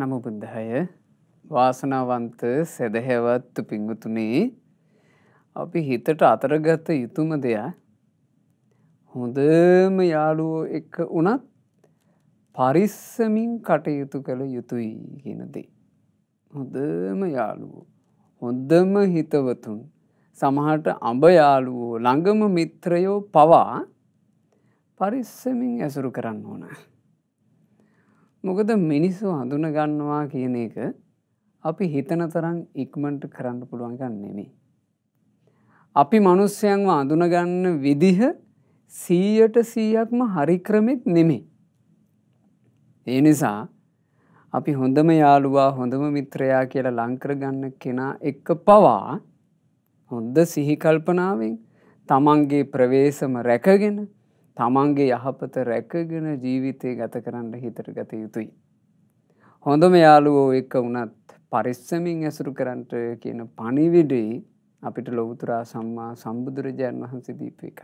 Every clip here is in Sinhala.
නමු බුද්ධය වාසනාවන්ත සැදහැවත්තු පිංගුතුනේ අපි හිතට අතරගත යුතුම දෙයක් හොඳම යාළුවෝ එක වනත් පරිස්සමින් කටයුතු කළ යුතුයි ගෙනදේ. හොඳම යාළුවෝ. හොඳම හිතවතුන් සමහට අඹ යාළුවෝ ළඟම මිත්‍රයෝ පවා පරිස්සමින් ඇසුරු කරන්න ඕනෑ. මොකද මිනිස්සු හඳුනගන්නවා කියන එක අපි හිතන තරම් ඉක්මට කරන්න පුළුවන් ගන්නෙමේ. අපි මනුස්්‍යයන්ව අඳුනගන්න විදිහ සීයට සීයක්ම හරික්‍රමෙත් නෙමේ. ඒ නිසා අපි හොඳම යාළුවා හොඳම මිත්‍රයා කියලා ලංකර ගන්න කෙනා එක්ක පවා හොඳ සිහිකල්පනාවෙන් තමන්ගේ ප්‍රවේශම රැකගෙන තමන්ගේ යහපත රැකගෙන ජීවිතය ගත කරන්න හිතට ගත යුතුයි. හොඳම යාලුවෝ එක්ක වනත් පරිස්සමින් ඇසුරු කරන්ට කියන පනිවිඩේ අපිට ලොවතුරා සම්මා සම්බුදුරජාන් වහන්සේ දීප එකක්.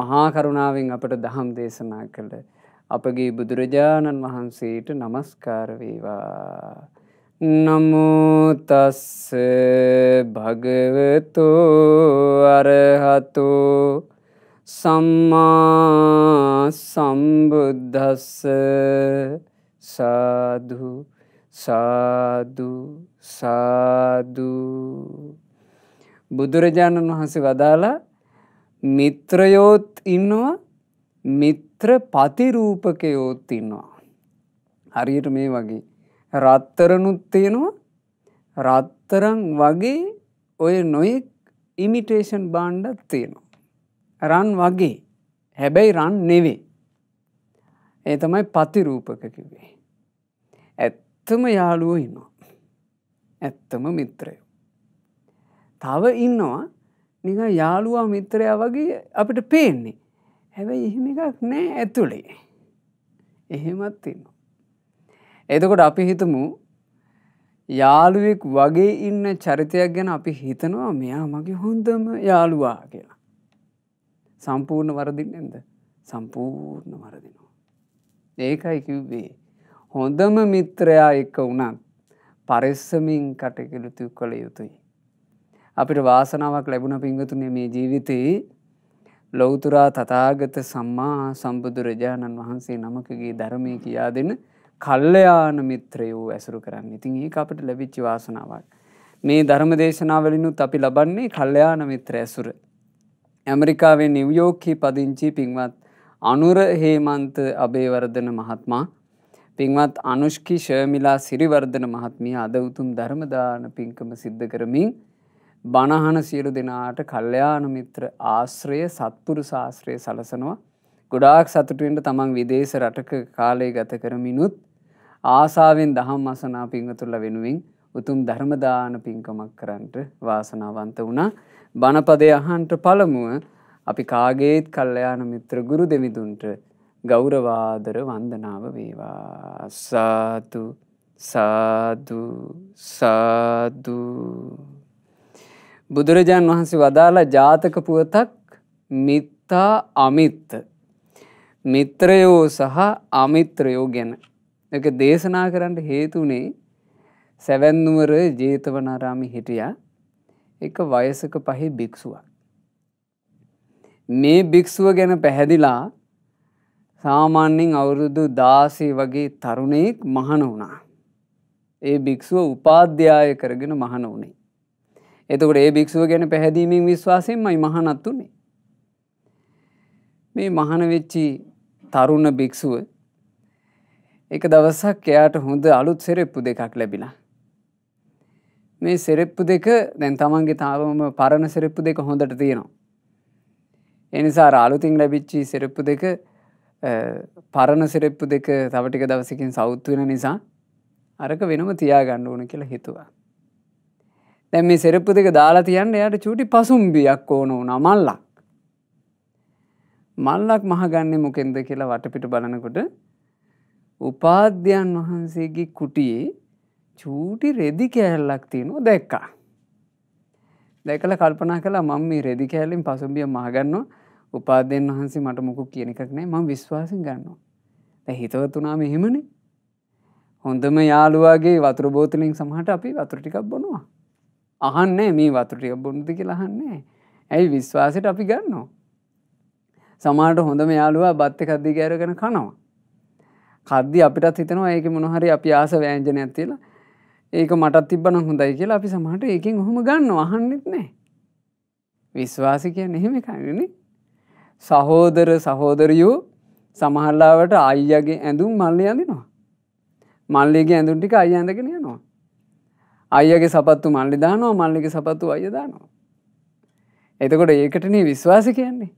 මහා කරුණාවෙන් අපට දහම් දේශනා කළ අපගේ බුදුරජාණන් වහන්සේට නමස්කාර වේවා. නමුතස්ස භගවතෝ අරහතෝ සම්මා සම්බුද්දස්ස සාදු සාදු සාදු බුදුරජාණන් වහන්සේ වදාලා මිත්‍රයෝත් ඉන්නවා මිත්‍ර පතිරූපකයෝත් ඉන්නවා. හරියට මේ වගේ. රත්තරනුත් තියෙනවා රත්තරන් වගේ ඔය නොයෙක් ඉමිටේෂන් බාණ්ඩත් තියෙනවා. රන් වගේ හැබැයි රන් නෙවේ. ඒ තමයි පතිරූපක කිවේ. ඇත්තම යාළුවෝ ඉන්නවා. ඇත්තම මිත්‍රයෝ. තව ඉන්නවා නික යාළුවා මිත්‍රයා වගේ අපිට පේන්නේ. හැබැයි එහෙම එකක් නෑ ඇතුළේ. එහෙමත් ඉන්නවා. එතකොට අපි හිතමු යාළුවෙක් වගේ ඉන්න චරිතයක් ගැන අපි හිතනවා මෙයා මගේ හොඳම යාළුවා කියලා. සම්පූර්ණ වරදින් නැද සම්පූර්ණ වරදිනවා. ඒකයි කිව්වේ. හොඳම මිත්‍රයා එක්ක වුණත් පරිස්සමින් කටකිලුතු කළ යුතුයි. අපිට වාසනාවක් ලැබුණ පිංගතුනේ මේ ජීවිතයේ ලෞතුරා තතාගත සම්මා සම්බුදුරජාණන් වහන්සේ නමකගේ ධර්මය කියා දෙන කල්ලයාන මිත්‍රයෝ ඇසුරු කරන්න ඉතින් ඒ අපට ලැබිච්චි වාසනාවක්. මේ ධර්ම දේශනාවලිනුත් අපි ලබන්නේ කල්ලයාන මිත්‍ර ඇසුර ඇමරිකාවේ නිව්යෝක්හි පදිංචි පින්වත් අනුර හේමන්ත අබේවර්ධන මහත්මා පින්වත් අනුෂ්කි ශර්මිලා සිරිවර්ධන මහත්මිය අද උතුම් ධර්මදාන පින්කම සිද්ධ කරමින් බණහන සියලු දෙනාට කල්්‍යයාන මිත්‍ර ආශ්‍රය සත්පුරු ශාස්ත්‍රය සලසනවා ගොඩාක් සතුටුවෙන්ට තමන් විදේශ රටක කාලය ගත කරමිනුත් ආසාාවෙන් දහම් අසනා පිංහතුල්ල වෙනුවෙන් උතුම් ධර්මදාන පින්කමක් කරන්නට වාසනාවන්ත වනා බණපදය අහන්ට පළමුුව අපි කාගේත් කල්ලයාන මිත්‍ර ගුරු දෙමිදුන්ට ගෞරවාදර වන්දනාව වේවා සාතු සාදු සාදු බුදුරජාන් වහන්සේ වදාලා ජාතක පුවතක් මිත්තා අමිත්ත මිත්‍රයෝ සහ අමිත්‍රයෝ ගැන එක දේශනා කරන්න හේතුනේ සැවැන්නුවර ජේතවනාරාමි හිටියා එක වයසක පහේ භික්ෂුවක්. මේ භික්ෂුව ගැන පැහැදිලා සාමාන්‍යෙන් අවුරුදු දාසේ වගේ තරුණයෙක් මහන වුණා. ඒ භික්ෂුව උපාධ්‍යාය කරගෙන මහන වුණේ. එතකොට ඒ භික්ෂුව ගැන පැහැදීමෙන් විශ්වාසයෙන්මයි මහනත් වුණේ. මේ මහනවෙච්චි තරුණ භික්ෂුව එක දවසක් එයාට හොඳ අලුත් සෙරෙප්පු දෙකක් ලැබිලා මේ සෙරෙප්පු දෙක දැන් තමන්ගේ තාවම පරණ සෙරෙප්පු දෙක හොඳට තියෙනවා. එනිසා රාලුතින් ලැබිච්චි සෙරෙප්පු දෙක පරණ සෙරෙප්පු දෙක තවටික දවසකින් සෞත්වෙන නිසා අරක වෙනම තියාගන්න ඕන කියලා හිතුවා. දැන් මේ සෙරෙප්පු දෙක දාලා තියන්න එයාට චූටි පසුම්බියක් ඕන ඕන මල්ලක්. මල්ලක් මහගන්නේ මොකෙන්ද කියලා වටපිට බලනකොට උපාධ්‍යයන් වහන්සේගේ කුටියේ චූටි රෙදි කෑල්ලක් තියෙනවා දැක්කා. දැකල කල්පනා කලා මං මේ රෙදි කෑල්ලින් පසුබිය මහගන්නවා උපාදයෙන් වහන්සේ මට මොකු කියන එකක් නෑ මං විශ්වාසින් ගන්නවා. ඇ හිතවතුනාම එහෙමනේ. හොඳම යාළුවාගේ වතුර බෝතලින් සමහට අපි වතුරටිකක් බොනවා. අහන්නේ මේ වතුරටික බොන්ද කියලා අහන්නේ. ඇයි විශ්වාසයට අපි ගන්නවා. සමාට හොඳම යාළුවා බත්ත කද්දි ගෑරගෙන කනවා. කද්දි අපිටත් හිතනවා ඒක මොනහරි අපි ආස වෑංජනයක් තියලා ඒක මටත් තිබන හොඳයි කියලා අපි සමහට ඒකින් හොම ගන්න අහන්නෙත් නෑ. විශ්වාසිකය නෙහෙම කණන සහෝදර සහෝදරියෝ සමහල්ලාවට අයියගේ ඇඳුම් මල්ල යඳනවා. මල්ලේගේ ඇඳුම් ටික අයි ඇඳගෙන යනවා. අයගේ සපත්තු මල්ලි දානවා මල්ලික සපත්තු අයදානවා. එතකොට ඒකටනේ විශ්වාස කියන්නේ.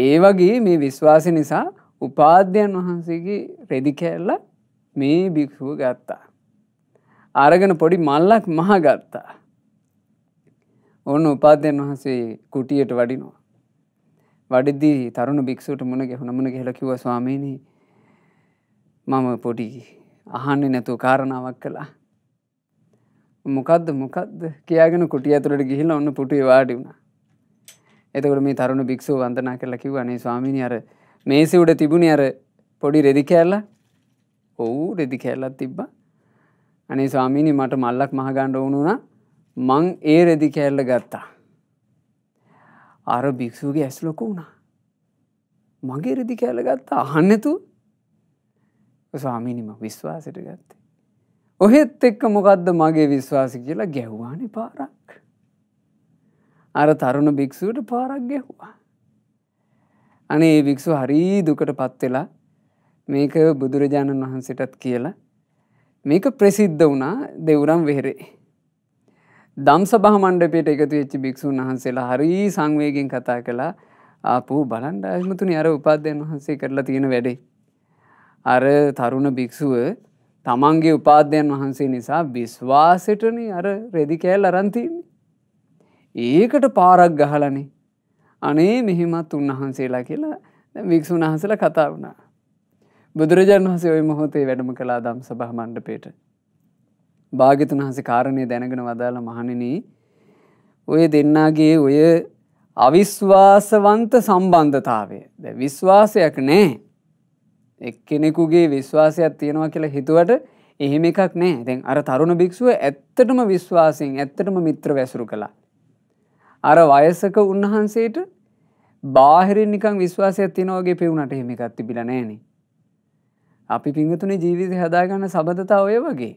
ඒ වගේ මේ විශ්වාස නිසා උපාධ්‍යයන් වහන්සේගේ රෙදිකැල්ල මේ භික්ෂුව ගත්තා. අරගෙන පොඩි මල්ලක් මහගත්තා. ඔන්න උපාදයන් වහන්සේ කුටියට වඩිනවා. වඩිද්දී තරුණ භික්ෂුවට මුණ ගැහුණ මුණ ගහලා කිව්වා ස්වාමීනි මම පොඩි අහන්නේ නැතුව කාරණාවක් කළා. මොකද්ද මොකද්ද කියාගෙන කුටිය ඇතුළට ගිහිල්ලා ඔන්න පුටුවේ වාඩි වුණා. එතකොට මේ තරුණ භික්ෂුව වන්දනා කරලා කිව්වා අනේ ස්වාමීනි අර මේසෙ උඩ තිබුණේ අර පොඩි රෙදි කෑල්ල. ඔව් රෙදි කෑල්ලක් තිබ්බා. අනේ ස්වාමීනි මට මල්ලක් මහගණ්ඩ වුණුනා මං ඒ රෙදි කෑල්ල ගත්තා. අර භික්‍ෂූගේ ඇස් ලොක වුණා. මගේ රෙදි කෑල්ල ගත්තා අහන්නතු ස්වාමීනිම විශ්වාසට ගත්තේ. ඔහෙත් එක්ක මොකක්ද මගේ විශ්වාස කියලා ගැව්වානි පාරක්. අර තරුණ භික්‍ෂූට පාරක් ගැහ්වා. අනේ ඒ භික්‍ෂු හරී දුකට පත්වෙලා මේක බුදුරජාණන් වහන්සටත් කියලා මේක ප්‍රසිද්ධ වුණා දෙවුරම් වෙහෙරේ. දම්සබහ මණ්ඩපයට එකතු වෙච්චි භික්‍ෂූන් වහන්සේලා හරී සංවේගෙන් කතා කළා ආපු බලන්ඩ අයමතුනි අර උපාධ්‍යයන් වහන්සේ කරලා තියෙන වැඩේ. අර තරුණ භික්‍ෂුව තමන්ගේ උපාධ්‍යයන් වහන්සේ නිසා විශ්වාසටන අර රෙදිකෑල් අරන්තින්නේ. ඒකට පාරක් ගහලනේ අනේ මෙහෙමත් උන්වහන්සේලා කියලා වික්ෂුන් වහසල කතා වුණා. බුදුරජාණන් වහසේ ඔය මොහොතේ වැඩම කලා දම් සභහ මණ්ඩපේට. භාගිතුන් වහසේ කාරණය දැනගෙන වදාළ මහණනී ඔය දෙන්නාගේ ඔය අවිශ්වාසවන්ත සම්බන්ධතාවය ද විශ්වාසයක් නෑ එක්කෙනෙකුගේ විශ්වාසයක් තියෙනවා කියලා හිතුවට එහෙම එකක් නෑ දැන් අර තරුණ භික්ෂුව ඇත්තටම විශ්වාසයෙන් ඇත්තටම මිත්‍ර වැසුරු කළා. අර වයසක උන්වහන්සේට බාහිරින් නිකං විශ්වාසයක් තියෙනවගේ පෙවුණට එහෙම එකක් තිබිලා නෑනේ අපි පිංහතුනේ ජීවිත හදාගන්න සබඳතා ඔය වගේ.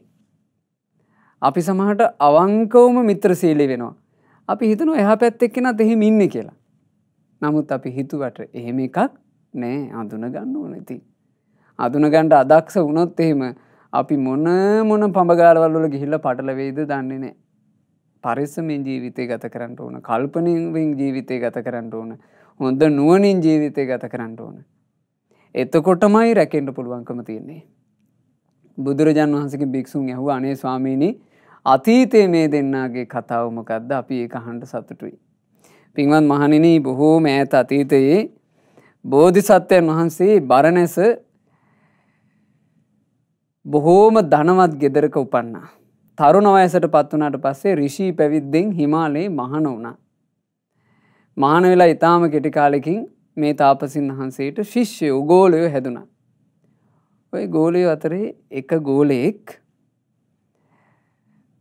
අපි සමහට අවංකවම මිත්‍ර සීලි වෙනවා. අපි හිතන එහ පැත් එක්කෙනත් එහෙම ඉන්න කියලා. නමුත් අපි හිතුවට එහෙම එකක් නෑ අඳුනගන්න ඕනැති. අදුනගන්ට අදක්ෂ වුණොත් එහෙම අපි මොන මොන පඹගාලවල්ල ගිහිල්ල පටලවේද දන්නේ නෑ. පරිස්සමෙන් ජීවිතය ගත කරන්නට ඕන කල්පනින් ජීවිතය ගත කරන්නට ඕන හොඳ නුවනින් ජීවිතය ගත කරන්නට ඕන. එතකොටමයි රැකෙන්ට පුළුවන්කම තියෙන්නේ. බුදුරජන් වහන්සක භික්‍ෂූන් ඇහු අනේ ස්වාමීණී අතීතය මේ දෙන්නාගේ කතාවමකක්ද අපි ඒ අහන්ට සතුටුයි. පින්වත් මහනිනි බොහෝ මෑත අතීතයේ බෝධිසත්වයන් වහන්සේ බරණැස බොහෝම ධනවත් ගෙදරක උපන්නා. තරුණ වයසට පත් වනාට පස්සේ රිෂී පැවිද්දෙන් හිමාලයේ මහන වුණා. මහන වෙලා ඉතාම කෙටි කාලෙකින් මේ තාපසින් වහන්සේට ශිෂ්‍යයෝ ගෝලයෝ හැදුණ. ඔය ගෝලයෝ අතරේ එක ගෝලයෙක්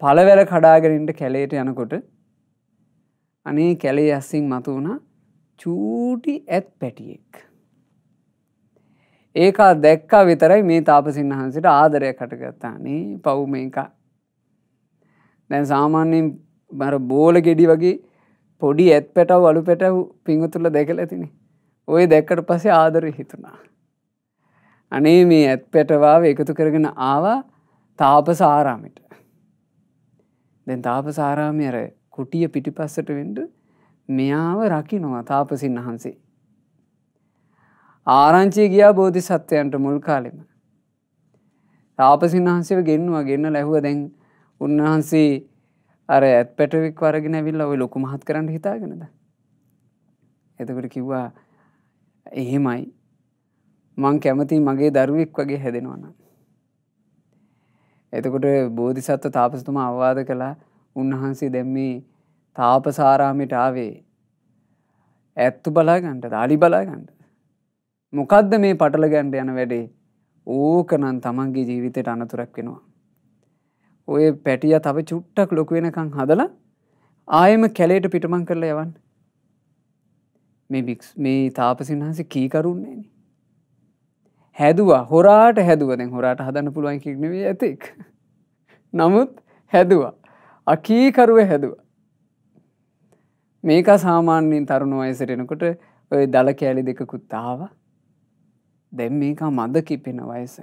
පලවැල කඩාගරින්ට කැලේට යනකොට අනේ කැලේ අස්සින් මතු වුණ චූටි ඇත් පැටියෙක්. ඒකා දැක්කා විතරයි මේ තාපසින් වහන්සට ආදරය කටගත්තානේ පව් මේ එක. දැන් සාමාන්‍යයෙන් බර බෝල ගෙඩි වගේ පොඩි ඇත් පැටව අලු පැටව් පිංහතුල දැකල ඇතිනේ ඔය දැක්කට පසේ ආදර හිතුනා. අනේ මේ ඇත් පැටවාව එකතු කරගෙන ආවා තාපසාරාමිට. දැන් තාපසාරාමි අර කුටිය පිටිපස්සට වෙන්ඩ මෙයාව රකිනවා තාපසින් වහන්සේ. ආරංචිය ගියා බෝධි සත්වයන්ට මුල් කාලෙම. තාපසින් වහන්සේ ගෙන්වා ගෙන්න්න ලැහුව දැන් උන්වහන්සේ අර ඇත් පැටවික් වරගෙන විල්ල ඔයි ලොකු මහත් කරන්න හිතාගෙනද. එතකට කිව්වා එහෙමයි මං කැමති මගේ දරුවෙක් වගේ හැදෙනවන. එතකොට බෝධිසත්ව තාපසතුම අවවාද කළා උන්වහන්සේ දැම්මේ තාපසාරාමිට ආවේ ඇත්තු බලාගන්ට දාලි බලාගන්ට. මොකක්ද මේ පටල ගැන්ට යන වැඩේ ඕකනන් තමන්ගේ ජීවිතයට අනතුරක් වෙනවා. ඔය පැටිය තව චුට්ටක් ලොකු වෙනකං හදලා ආයෙම කැලේට පිටමං කරලා යවන්න. මේ බික්ස් මේ තාපසින් වහන්සේ කීකරුන්නේන. හැදවා හොරාට හැදුවදෙන් හොරාට හදන්න පුළුවන් කික්නවේ ඇතෙක්. නමුත් හැදවා. අකීකරුව හැදුව. මේක සාමාන්‍යින් තරුණ වයසරෙනකොට ඔය දළ කෑලි දෙකකුත්තාව දැම් මේකා මද කිපෙන වයස.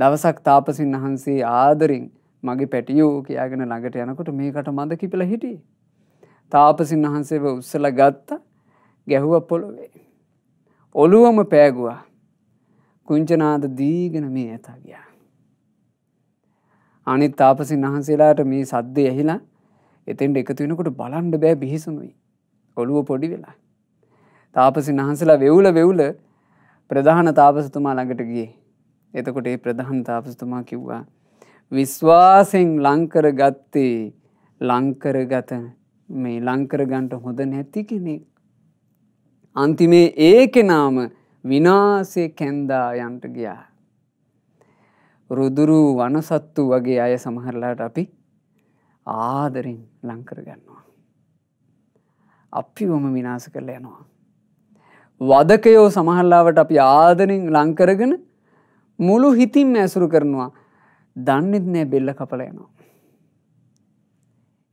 දවසක් තාපසින් වහන්සේ ආදරින් මගේ පැටියෝ කියයාගෙන ළඟට යනකොට මේකට මද කිපල හිටියේ. තාපසින් වහන්සේව උස්සල ගත්තා ගැහුව පොළොවේ. ඔළුවම පෑගුවා කුංචනාද දීගෙන මේ ඇතා ගියා. අනිත් තාපසින් වහන්සේලාට මේ සද්ධ ඇහිලා එතෙන්ට එකතු වෙනකොට බලන්ඩ බෑ බිහිසුණුයි. ඔළුව පොඩි වෙලා. තාපසින් වහන්සලා වෙවුල වෙවුල ප්‍රධාන තාපසතුමා ළඟට ගිය. එතකොට ඒ ප්‍රධාන තාපසතුමා කිව්වා. විශ්වාසෙන් ලංකර ගත්තේ ලංකර ගතන මේ ලංකර ගන්ට හොඳ නැති කෙනෙක්. අන්තිමේ ඒකෙනාම විනාසේ කැන්දා යන්ට ගියා. රුදුරු වනසත්තු වගේ අය සමහරලාට අපි ආදරින් ලංකර ගන්නවා. අපිවම විනාස කරල යනවා. වදකයෝ සමහල්ලාවට අපි ආදනින් ලංකරගෙන මුළු හිතින් ඇසුරු කරනවා දන්නෙත් නෑ බෙල්ල කපල යනවා.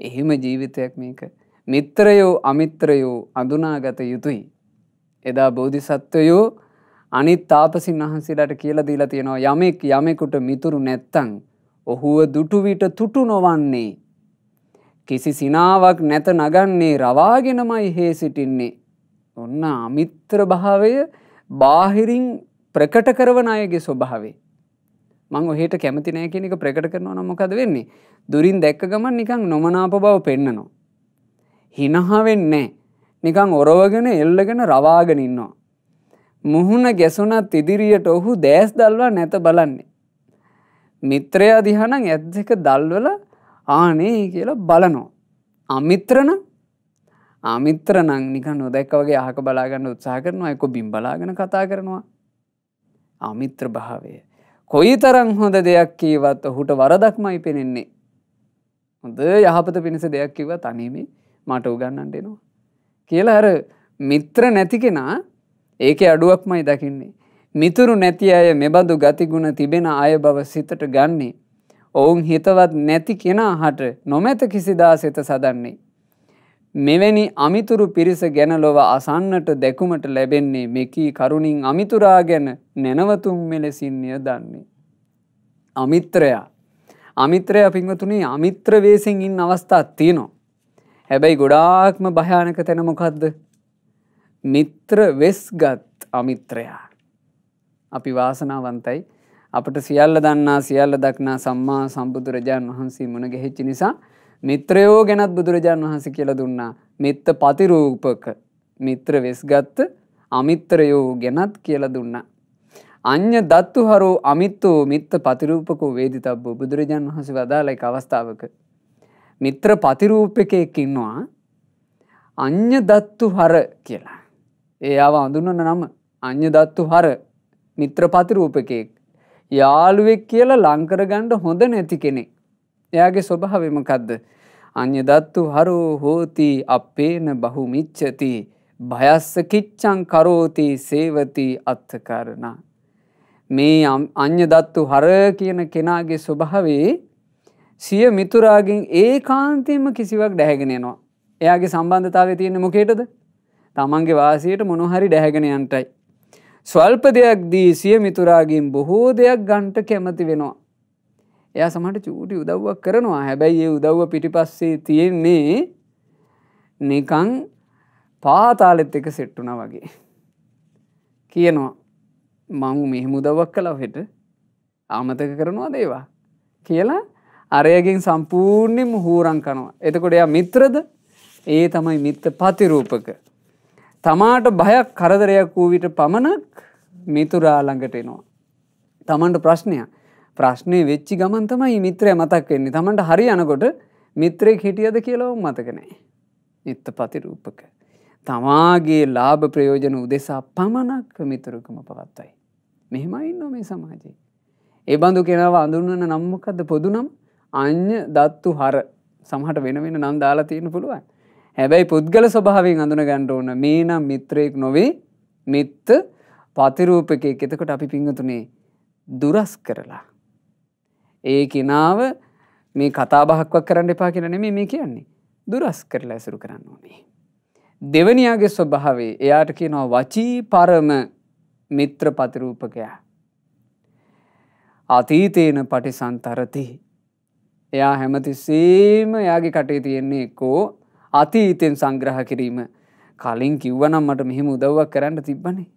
එහෙම ජීවිතයක් මේක. මිත්‍රයෝ අමිත්‍රයෝ අඳුනාගත යුතුයි. එදා බෝධිසත්වයෝ අනිත් තාපසින් වහන්සේලාට කියලා දීලා තියෙනවා යමෙක් යමෙකුට මිතුරු නැත්තං ඔහුව දුටුවිට තුටු නොවන්නේ. කිසි සිනාවක් නැත නගන්නේ රවාගෙනමයි හේ සිටින්නේ. ඔන්න අමිත්‍ර භාවය බාහිරින් ප්‍රකට කරවන අයගේ ස්වභාවේ. මං ඔහට කැමති නෑ කෙනෙක ප්‍රකට කරනවා නොමකද වෙන්නේ. දුරින් දැක්ක ගමන් නිකං නොමනාප බව පෙන්නනවා. හිනහාවෙන්නේ නිකං ඔරවගෙන එල්ලගෙන රවාගෙන ඉන්නවා. මුහුණ ගැසුනත් ඉදිරියට ඔහු දෑස් දල්වා නැත බලන්නේ. මිත්‍රයා දිහනං ඇත් දෙක දල්වල ආනේ කියලා බලනෝ. අමිත්‍රන අමිත්‍රනං නිකන් නොදැක් වගේ අහක බලාගන්න උත්සා කරනවා එක බිම් බලාගෙන කතා කරනවා. අමිත්‍ර භාවය. කොයි තරං හොඳ දෙයක් කීවත් ඔහුට වරදක්මයි පෙනෙන්නේ. හොඳ යහපත පිණිස දෙයක් කිව තනීමේ මට උගන්නන්ට එනවා. කියලා හර මිත්‍ර නැති කෙනා ඒක අඩුවක්මයි දකින්නේ. මිතුරු නැති අය මෙබඳු ගතිගුණ තිබෙන අය බව සිතට ගන්නේ. ඔවුන් හිතවත් නැති කෙනා හට නොමැත කිසිදා සිත සදන්නේ. මෙවැනි අමිතුරු පිරිස ගැන ලොව අසන්නට දැකුමට ලැබෙන්නේ මෙකී කරුණින් අමිතුරා ගැන නැනවතුම් මෙලෙසින්ය දන්නේ. අමිත්‍රයා. අමිත්‍රය පින්වතුනේ අමිත්‍ර වේසින් ඉන්න අවස්ථාත් තියෙනවා. හැබැයි ගොඩාක්ම භයානක තැන මොකක්ද. මිත්‍ර වෙස්ගත් අමිත්‍රයා. අපි වාසනාවන්තයි අපට සියල්ල දන්නා සියල්ල දක්නා සම්මා සම්බුදුරජාණන් වහන්සේ මුණ ගැහෙච්චි නිසා මිත්‍රයෝ ගැනත් බුදුරජාන් වහන්ස කියල දුන්නා මෙත්ත පතිරූපක මිත්‍ර වෙස්ගත්ත අමිත්‍රයෝ ගැනත් කියල දුන්න. අන්‍ය දත්තු හරෝ අමිත්තෝ මිත්ත පතිරූපකෝ වේදි තබ්බෝ බුදුරජාන් වහස වදාලයි අවස්ථාවක. මිත්‍ර පතිරූපකයෙක් ඉන්නවා අන්‍ය දත්තු හර කියලා. ඒයාව අඳුන්නන නම අන්‍ය දත්තු හර මිත්‍ර පතිරූපකයෙක්. යාළුවෙක් කියලා ලංකරගණ්ඩ හොඳ නැති කෙනෙක්. එයාගේ ස්වභාවය මොකද්ද? අඤ්‍ය දත්තු හරෝ හෝති අපේන බහුමිච්ඡති භයස්ස කිච්ඡං කරෝති සේවති අත්කරණ මේ අඤ්‍ය දත්තු හර කියන කෙනාගේ ස්වභාවයේ සිය මිතුරාගෙන් ඒකාන්තයෙන්ම කිසිවක් දැහැගෙන යනවා. එයාගේ සම්බන්ධතාවය තියෙන්නේ මොකේටද? තමන්ගේ වාසියට මොන හරි දැහැගෙන යන්නටයි. ස්වල්ප දෙයක් දී සිය මිතුරාගෙන් බොහෝ දෙයක් ගන්නට කැමති වෙනවා. එයා සමට චූටි උදව්වක් කරනවා හැබැයි ඒ උදව්ව පිටිපස්සේ තියෙන්නේ නිකං පාතාලෙත් එක සෙට්ටුන වගේ. කියනවා මං මෙහෙම උදවක් කලා හෙට ආමතක කරනවා දේවා. කියලා අරයගෙන් සම්පූර්ණයම හූරං කනවා. එතකොට එයා මිත්‍රද ඒ තමයි මිත්ත පතිරූපක. තමාට බයක් කරදරයක් වූ විට පමණක් මිතුරා ළඟට එනවා. තමන්ට ප්‍රශ්නයක්. ප්‍රශ්නය වෙච්චි ගමන්තමයි මිත්‍රය මතක් වෙන්නේ තමන්ට හරි යනකොට මිත්‍රයෙක් හිටියද කියලව මතකනෑ. නිත්ත පතිරූපක. තමාගේ ලාභ ප්‍රයෝජන උදෙසා පමණක් මිතුරුකම පවත්වයි. මෙහෙමයි නො මේ සමාජයේ. ඒබඳු කෙනාව අඳුන්නන නම්මකද පොදුනම් අන්‍ය දත්තු හර සමහට වෙනවෙන නම් දාලා තියෙන පුළුවන්. හැබැයි පුද්ගල ස්වභාවෙන් අඳුන ගණ්ඩ ඕන මේ නම් මිත්‍රයෙක් නොවේ මිත්ත පතිරූපකයෙක් එතකොට අපි පිංහතුනේ දුරස් කරලා ඒ කෙනාව මේ කතාබහක්වක් කරන්න එපා කියෙන නෙමේ මේ කියන්නේ දුරස් කරලා ඇසුරු කරන්න ඕනේ. දෙවනියාගේ ස්වභාවේ එයාට කියනවා වචී පරම මිත්‍ර පතිරූපකයා. අතීතයන පටි සන්තරති. එයා හැමතිස්සේම යාගේ කටේ තියෙන්නේ කෝ අතීතයෙන් සංග්‍රහ කිරීම කලින් කිව්වනම් මට මෙහෙම උදව්වක් කරන්න තිබ්බනේ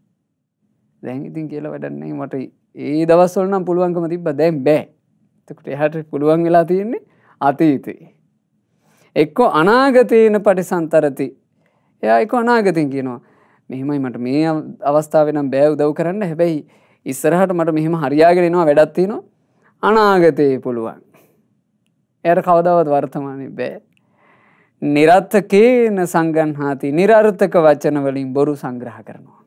දැන් ඉතින් කියලා වැඩන්නේ මට ඒ දවස්වල නම් පුළුවන්කම තිබ්බ දැන් බෑ තකට එහැට පුළුවන් වෙලා තියෙන්නේ අතීතයි. එක්කෝ අනාගතයන පටි සන්තරති එයා එක අනාගතින් කියනවා මෙහෙමයි මට මේ අවස්ථාව නම් බෑ උදව් කරන්න හැබැයි ඉස්සරහට මට මෙහෙම හරියාගෙනවා වැඩත්ති නො අනාගතයේ පුළුවන්. එයට කවදවත් වර්තමානය බෑ. නිරත්තකේන සංගන්හාති නිරර්ථක වචනවලින් බොරු සංග්‍රහ කරනවා.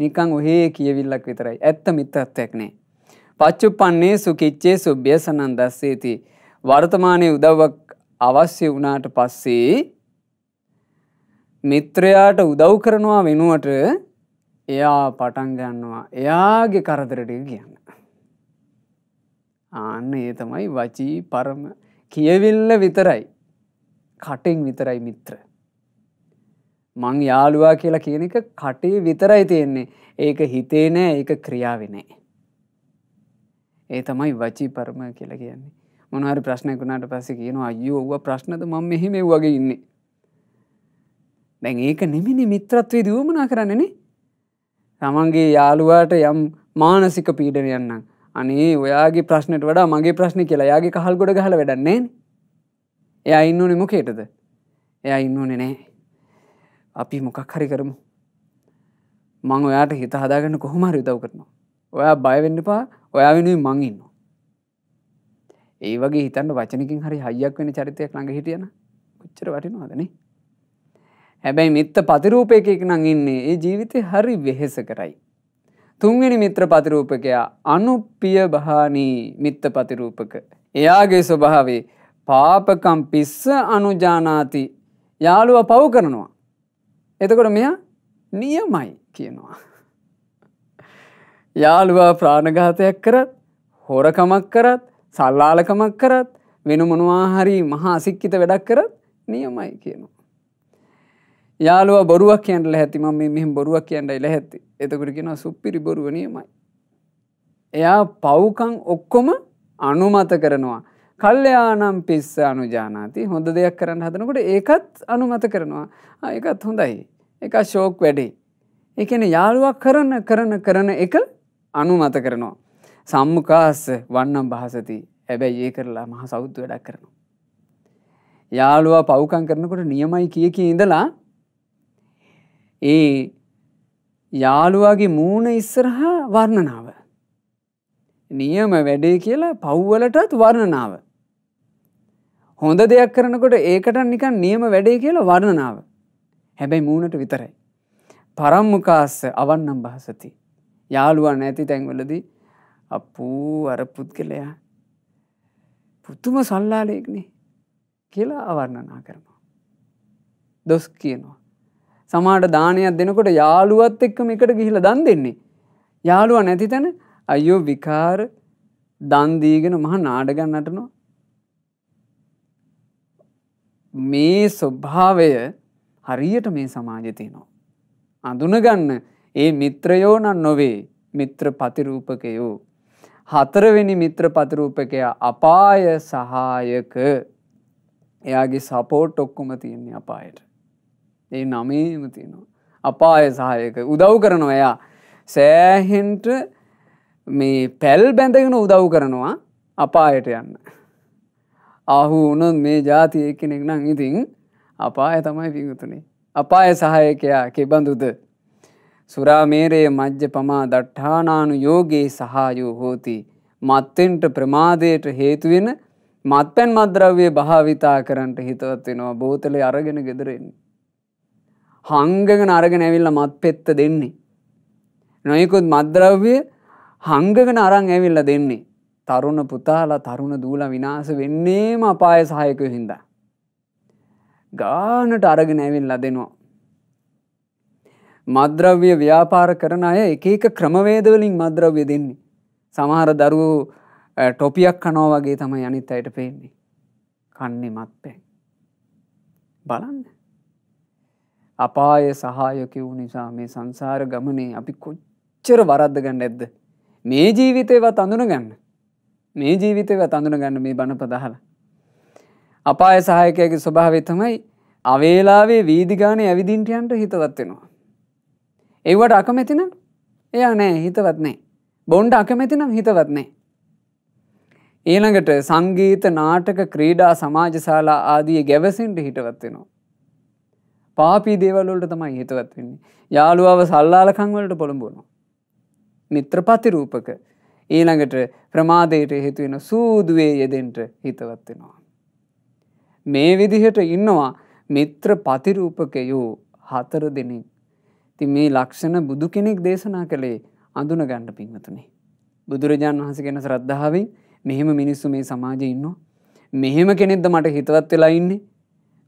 නිකං ඔහේ කියවිල්ලක් විතරයි ඇත්ත මිත්තත්වයක් නෑ පච්චුපන්නේ සුකිච්චේ සුභ්‍යසනන් දස්සේති. වර්තමානය උදව්වක් අවශ්‍ය වනාට පස්සේ මිත්‍රයාට උදව් කරනවා වෙනුවට එයා පටන් ගන්නවා එයාගේ කරදරට කියන්න. ආන්න ඒ තමයි වචී පරම කියවිල්ල විතරයි කටෙන් විතරයි මිත්‍ර. මං යාළුවා කියලා කියන එක කටේ විතරයි තියෙන්නේ ඒක හිතේ නෑ ඒක ක්‍රියාවෙනේ. ඒ තමයි වචී පරම කියලා කියන්නේ. මොනහරි ප්‍රශ්නයකුණාට පස්සේ කියනවා අයියෝ ඔව්ව ප්‍රශ්නද මම මෙහි මේ වගේ ඉන්නේ. දැන් ඒක නෙමෙයි මිත්‍රත්වයේ දුවමනා කරන්නේ තමන්ගේ යාළුවාට යම් මානසික පීඩනයක් නම් අනේ ඔයාගේ ප්‍රශ්නට වඩා මගේ ප්‍රශ්න කියලා යාගේ කහල් ගොඩ ගහලා වැඩක් නැහැ නේ. එයා ඉන්න ඕනේ මොකේටද? එයා ඉන්න ඕනේ නැහැ. අපි මොකක් හරි කරමු. මං ඔයාට හිත හදාගන්න කොහොම හරි උදව් කරනවා. ඔයා බයවෙන්නපා ඔයා වෙනුයි මංඉන්න. ඒ වගේ හිතන්න වචනකින් හරි හයියක් වෙන චරිතයක් ළඟ හිටියන උච්චර වටිනවාදනේ. හැබැයි මෙත්ත පතිරූපයකෙක් නං ඉන්නේ ඒ ජීවිතය හරි වෙහෙස කරයි. තුන්වෙනි මිත්‍ර පතිරූපකයා අනුපිය භානී මිත්ත පතිරූපක. එයාගේ ස්වභාවේ පාපකම් පිස්ස අනුජානාති යාළුව පව් කරනවා. එතකොට මෙයා නියමයි කියනවා. යාළුවා ප්‍රාණඝාතයක් කරත් හොරකමක් කරත් සල්ලාලකමක් කරත් වෙන මොනවා හරි මහා අසික්කිත වැඩක් කරත් නියමයි කියනවා. යාලුව බොරුවක් කියන්නල ඇති ම මෙහි බොරුවක් කියන්නයි ලැහැත්ති එතකට කියෙන සුප්පිරි බොරුව නියමයි. එයා පවුකං ඔක්කොම අනුමත කරනවා. කල්්‍යයානම් පිස්ස අනුජානාති හොඳ දෙයක් කරන්න හදනකොට ඒකත් අනුමත කරනවා ඒකත් හොඳයි. එක ශෝක් වැඩේ. එකන යාළුවක් කරන කරන කරන එක අනුමත කරනවා. සම්මුකාස්ස වන්නම් භාසති ඇබැයි ඒ කරලා මහ සෞද්ද වැඩක් කරනවා. යාළුවා පවුකං කරනකොට නියමයි කිය කිය ඉඳලා ඒ යාළුවාගේ මූුණ ඉස්සරහා වර්ණනාව. නියම වැඩේ කියලා පව්වලටත් වර්ණනාව. හොඳ දෙයක් කරනකොට ඒකට නිකන් නියම වැඩේ කියලා වර්ණනාව. හැබැයි මූුණට විතරයි. පරම්මුකාස්ස අවන්නම් භාසති. යාළුවන් ඇති තැන්වලදී අපූ අර පුද්ගලයා පුතුම සල්ලාලයෙක්නේ කියලා අවර්ණනා කරනවා. දොස් කියනවා. සමාට දානයක් දෙනකොට යාළුවත් එක්ක එකට ගිහිල දන් දෙන්නේ. යාළුව නැති තැන අයෝ විකාර දන්දීගෙන මහ නාඩගන්නටනවා. මේ ස්වභාවය හරියට මේ සමාජතියනවා. අඳුනගන්න ඒ මිත්‍රයෝ නම් නොවේ මිත්‍ර පතිරූපකයෝ. හතරවෙනි මිත්‍ර පතිරූපකයා අපාය සහායක එයාගේ සපෝට් ඔක්කුම තියන්නේ අපායට. ඒ නමේම තියෙනවා. අපාය සහායක උදව් කරනවා එයා සෑහෙන්ට මේ පැල් බැඳගෙන උදව් කරනවා අපායට යන්න. අහු උනොත් මේ ජාති එක්කෙනෙක් නම් ඉතින් අපාය තමයි පිඟුතුනේ. අපාය සහායකයා කෙබඳුද සුරාමේරයේ මජ්්‍ය පමා දට්ඨානානු යෝගේ සහායෝ හෝති. මත්තෙන්ට ප්‍රමාදයට හේතුවෙන මත්පැන් මද්‍රව්‍ය භාවිතා කරන්නට හිතවත් වෙනවා බෝතලය අරගෙන ගෙදරෙන්නේ. හංගගෙන අරගෙන ඇවිල්ල මත් පෙත්ත දෙන්නේ. නොයකුත් මද්‍රව්‍ය හංගගෙන අරං ඇවිල්ල දෙන්නේ. තරුණ පුතාලා තරුණ දූල විනාස වෙන්නේම අපාය සහයකය හින්දා. ගානට අරගෙන ඇවිල්ලා දෙනවා මද්‍රව්‍ය ව්‍යාපාර කරන අය එක එක ක්‍රමවේදවලින් මද්‍රව්‍ය දෙන්නේ. සමහර දරුවෝ ටොපියක් කනෝ වගේ තමයි අනිත් අයට පේන්නේ. කන්නේ මත්පැන්. බලන්න. අපාය සහායකිව් නිසා මේ සංසාර ගමනේ අපි කොච්චර වරද්ද ගන්න ඇද්ද. මේ ජීවිතයවත් අඳුන ගන්න. මේ ජීවිතයවත් අඳුන ගන්න මේ බණ පදහල. අපාය සහයකයගේ ස්වභාවය තමයි අවේලාවේ වීදිගානය ඇවිදින්ටයන්ට හිතවත් වෙනවා. ඒවට අකමැතිනම් එයා නෑ හිතවත්නේ. බොන්්ඩ අකමැතිනම් හිතවත්නේ. ඊළඟට සංගීත නාටක ක්‍රීඩා සමාජශාලා ආදිය ගැවසෙන්ට හිටවත්වෙනවා. පාපී දේවල්වලට තමයි හිතවත් වෙන්නේ. යාළුවාව සල්ලාලකං වලට පොළඹවනවා. මිත්‍රපති රූපක ඊළඟට ප්‍රමාදයට හේතු වෙන සූදුවේ යෙදෙන්න හිතවත් වෙනවා. මේ විදිහට ඉන්නවා මිත්‍ර ප්‍රතිරූපකයෝ හතර දෙනෙක්. ති මේ ලක්ෂණ බුදු කෙනෙක් දේශනා කළේ අඳුන ගණ්ඩ පින්වතුනේ. බුදුරජාණන් වහස කෙන ශ්‍රද්ධාවෙන් මෙහෙම මිනිස්සු මේ සමාජය ඉන්නවා. මෙහෙම කෙනෙක්ද මට හිතවත් වෙලා ඉන්නේ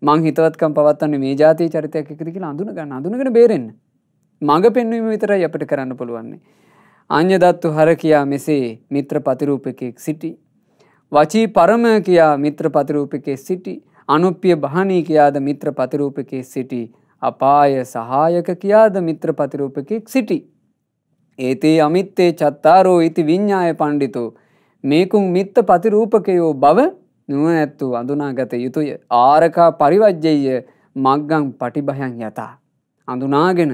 මං හිතවත්කම් පවත්වන්නේ මේ ජාතිය චරිතයක් එකද කියලා අඳුන ගන්න අඳුනගෙන බේරෙන්න. මඟ පෙන්වීම විතරයි අපිට කරන්න පුළුවන්නේ. අන්‍ය දත්තු හර කියා මෙසේ මිත්‍ර පතිරූපකෙක් සිටි. වචී පරම කියා මිත්‍ර පතිරූපකේ සිටි අනුප්‍ය භානී කියාද මිත්‍ර පතිරූපකේ සිටි අපාය සහායක කියාද මිත්‍ර පතිරූපකෙක් සිටි. ඒතේ අමිත්තේ චත්තාරෝ ඉති විඤ්ඥාය පණ්ඩිතෝ. මේකුම් මිත්ත පතිරූපකයෝ බව නුවනැත්තු අඳුනාගත යුතුය ආරකා පරිවජ්ජය මක්ගං පටිභයන් යතා. අඳුනාගෙන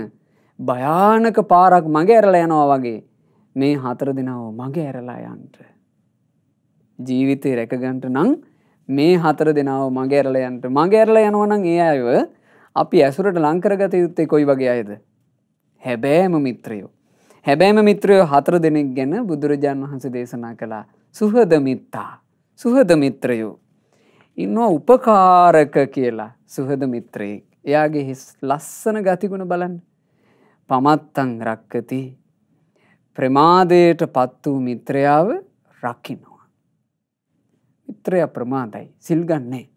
භයානක පාරක් මගේ ඇරල යනවා වගේ මේ හතර දෙනව මගේ ඇරලා යන්ට. ජීවිතය රැකගන්ට නං මේ හතර දෙනාව මගේ ඇරල යන්ට මගේ ඇරල යනවනං ඒ අයව අපි ඇසුරට ලංකරගත යුත්තේ කොයි වගේ අයද. හැබෑම මිත්‍රයෝ. හැබෑම මිත්‍රයෝ හතර දෙනෙක් ගැන බුදුරජාණන් වහන්සේ දේශනා කළා සුහදමිත්තා සුහදමිත්‍රයෝ. ඉන්නවා උපකාරක කියලා සුහදමිත්‍රයෙක්. එයාගේ හිස් ලස්සන ගතිගුණ බලන්න. පමත්තං රක්කති ප්‍රමාදයට පත් වූ මිත්‍රයාව රකිනවා. මිත්‍රය ප්‍රමාදයි සිල්ගන්නේ.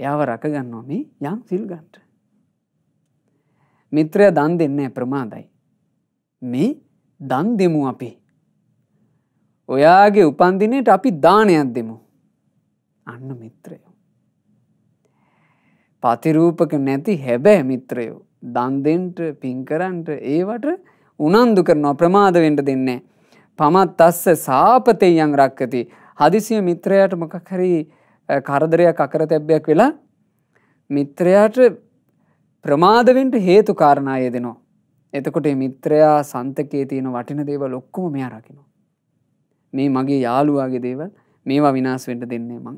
එයාව රකගන්නවා මේ යම් සිල් ගන්ට. මිත්‍රය දන් දෙන්න ප්‍රමාදයි. මේ දන් දෙමු අපි. ඔයාගේ උපන්දිනයට අපි දානයක් දෙමු. අන්න මිත්‍රයෝ. පතිරූපක නැති හැබැයි මිත්‍රයෝ. දන්දෙන්ට පින්කරන්ට ඒවට උනන්දු කරනවා ප්‍රමාදවෙන්ට දෙන්නේ. පමත් අස්ස සාපතෙයන් රක්කති හදිසිය මිත්‍රයට මොකක් හරී කරදරයක් අකර තැබ්බයක් වෙලා මිත්‍රයාට ප්‍රමාදවෙන්ට හේතු කාරණය දෙනවා. එතකොට මිත්‍රයා සන්තකේ තියෙන වටින දේව ලොක්කුම මෙයා රකිනවා. මේ මගේ යාළුවාගේ දේවල් මේවා විනාස් වෙන්ට දෙන්නේ මං.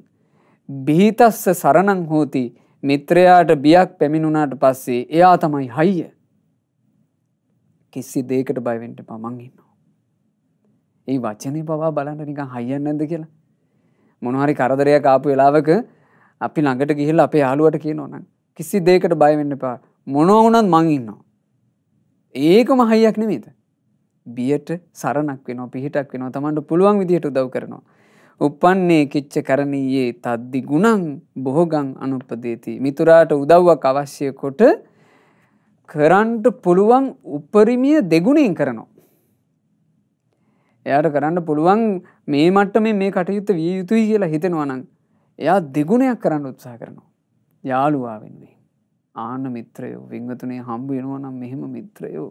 බිහිතස්ස සරණං හෝති මිත්‍රයාට බියක් පැමිණුනාට පස්සේ එයා තමයි හයිය. කිසි දේකට බයවෙන්ට පමන් ඉන්නවා. ඒ වචනය පවා බලන්න නිකං හයියන්න ඇද කියලා මොනහරි කරදරයක් ආපු වෙලාවක අපි ළඟට ගිහිල්ලා අපේ යාළුවට කියනවනම් කිසි දෙයකට බය වෙන්න එපා මොනවා වුණත් මං ඉන්නවා ඒකම හයියක් නෙමෙයිද බියට සරණක් වෙනවා පිහිටක් වෙනවා Tamanට පුළුවන් විදිහට උදව් කරනවා උපන්නේ කිච්ච කරණීයේ තද්දි ගුණං බොහෝගං අනුපදේති මිතුරාට උදව්වක් අවශ්‍ය කොට කරන්ට පුළුවන් උපරිමිය දෙගුණයෙන් කරනවා එයාට කරන්න පුළුවන් මේ මට්ට මේ කටයුත්ත විය යුතුයි කියලා හිතෙනවනන් එයා දෙගුණයක් කරන්න උත්සා කරනවා. යාළුවා වෙන්නේ. ආන මිත්‍රයෝ විංගතුනේ හම්බ වෙනවනම් මෙහෙම මිත්‍රයෝ.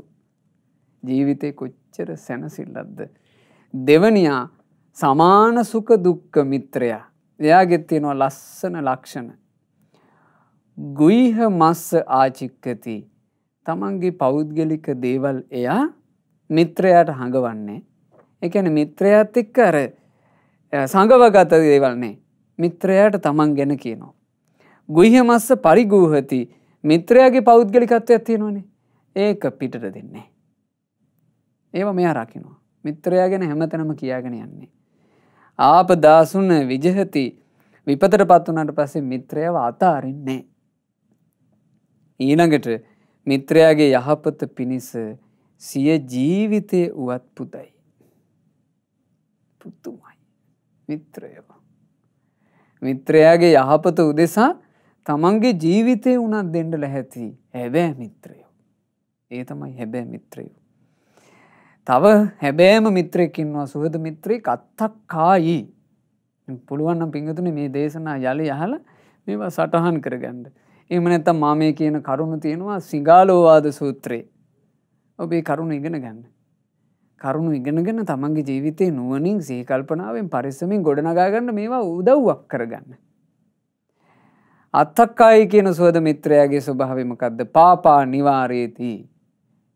ජීවිතේ කොච්චර සැනසිල්ලක්ද. දෙවනියා සමාන සුඛ දුක්ඛ මිත්‍රයා. එයාගෙත් තියෙනවා ලස්සන ලක්ෂණ. ගුයිහ මස්ස ආචික්කති. තමන්ගේ පෞද්ගලික දේවල් එයා මිත්‍රයාට හඟවන්නේ එකන මිත්‍රයත් එක්ක අර සඟවගත දේවල්නේ මිත්‍රයාට තමන් ගැන කියනවා. ගුහ මස්ස පරිගූහති මිත්‍රයාගේ පෞද්ගලිකත්වයක් තියෙනවනේ ඒක පිටට දෙන්නේ. ඒව මෙයා රකිනවා. මිත්‍රයා ගැන හැමතනම කියාගෙන යන්නේ. ආප දාසුන විජහති විපතට පත් වනට පස්සේ මිත්‍රයව අතාරින්නේ. ඊළඟට මිත්‍රයාගේ යහපත පිණිස සිය ජීවිතය වුවත් පුතයි. පුතුමයි මිත්‍රයවා. මිත්‍රයාගේ යහපත උදෙසා තමන්ගේ ජීවිතය වනත් දෙන්න ලැහැති හැබෑ මිත්‍රයෝ. ඒ තමයි හැබෑ මිත්‍රයෝ. තව හැබෑම මිත්‍රයකින්වා සුහද මිත්‍රී කත්තක් කායි. පුළුවන්න පිංගතුන මේ දේශනා යළි යහල මේවා සටහන් කරගන්න. එම නැත්තම් මාමය කියන කරුණු තියෙනවා සිංගාලෝවාද සූත්‍රයේ. ඔබේ කරුණු ඉගෙන ගන්න. කරුණු ඉගෙනගෙන තමන්ගේ ජීවිතය නුවනින් සීකල්පනාවෙන් පරිස්සමින් ගොඩනගාගන්න මේවා උදව්වක් කරගන්න. අත්තක්කායි කියන සුවද මිත්‍රයාගේ ස්වභාවමකක්ද පාපා නිවාරේති.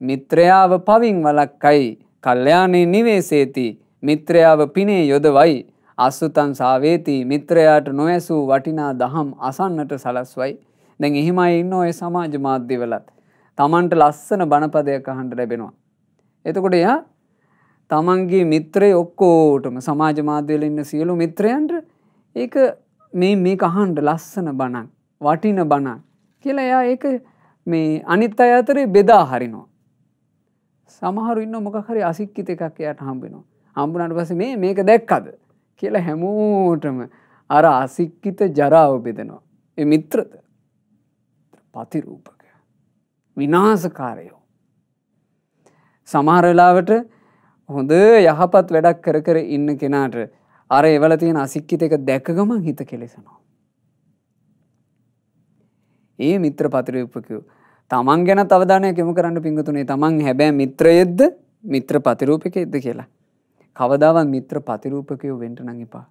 මිත්‍රයාව පවින් වලක්කයි කල්්‍යයානේ නිවේසේති මිත්‍රයාව පිනේ යොදවයි අස්සුතන් සාවේති මිත්‍රයාට නොයැසූ වටිනා දහම් අසන්නට සලස්වයි දැන් එහෙමයි ඉන්න ඔය සමාජ මාධ්‍යවලත් තමන්ට ලස්සන බණපදයක් අහන්ට ලැබෙනවා. එතකොට එයා තමන්ගේ මිත්‍රය ඔක්කෝටම සමාජ මාධ්‍යවල ඉන්න සියලු මිත්‍රයන්ට ඒක මේ මේ අහන්ඩ ලස්සන බණක් වටින බණක් කියලා එයා ඒක මේ අනිත් අය අතරේ බෙදා හරිනවා. සමහරු ඉන්න මොකහරි අසික්කිත එකක් එයට හම්බෙනවා. හම්බුනට පස මේ මේක දැක්කද කියලා හැමෝටම අර අසික්කිත ජරාව බෙදෙනවා. එ මිත්‍රද පතිරූපක විනාසකාරයෝ. සමහරලාවට හොඳ යහපත් වැඩක් කර කර ඉන්න කෙනාට අර එවල තියෙන අසික්කිත එක දැක ගමන් හිත කෙලෙසනවා. ඒ මිත්‍ර පතිරූපකයෝ තමන් ගැන තවධානයක් යොමු කරන්න පිංගතුනේ තමන් හැබැයි මිත්‍රයෙද්ද මිත්‍ර පතිරූපකයෙද්ද කියලා. කවදාවත් මිත්‍ර පතිරූපකයෝ වෙන්න නම් එපා.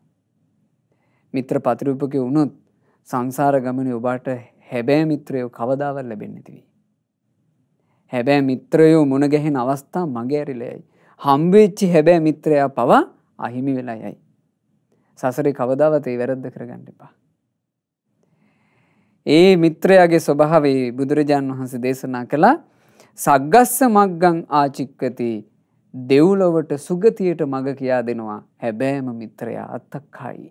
මිත්‍ර පතිරූපකයෝ වුණොත් සංසාර ගමනේ ඔබට හැබෑ මිත්‍රයෝ කවදාවත් ලැබෙන්නේ නැති වෙයි. හැබැයි මිත්‍රයෝ මුණ ගැහෙන අවස්ථා මගේ ඇරිලා යයි. හම්බවෙච්චි හැබැ මිත්‍රයා පවා අහිමි වෙලා යයි. සසරි කවදාවත ඒ වැරද්ද කරගන්න එපා. ඒ මිත්‍රයාගේ ස්වභාවේ බුදුරජාණන් වහන්සේ දේශනා කළා සග්ගස්ස මග්ගං ආචික්කති දෙව්ලොවට සුගතියට මඟ කියා දෙනවා හැබෑම මිත්‍රයා අත්තක්හයි.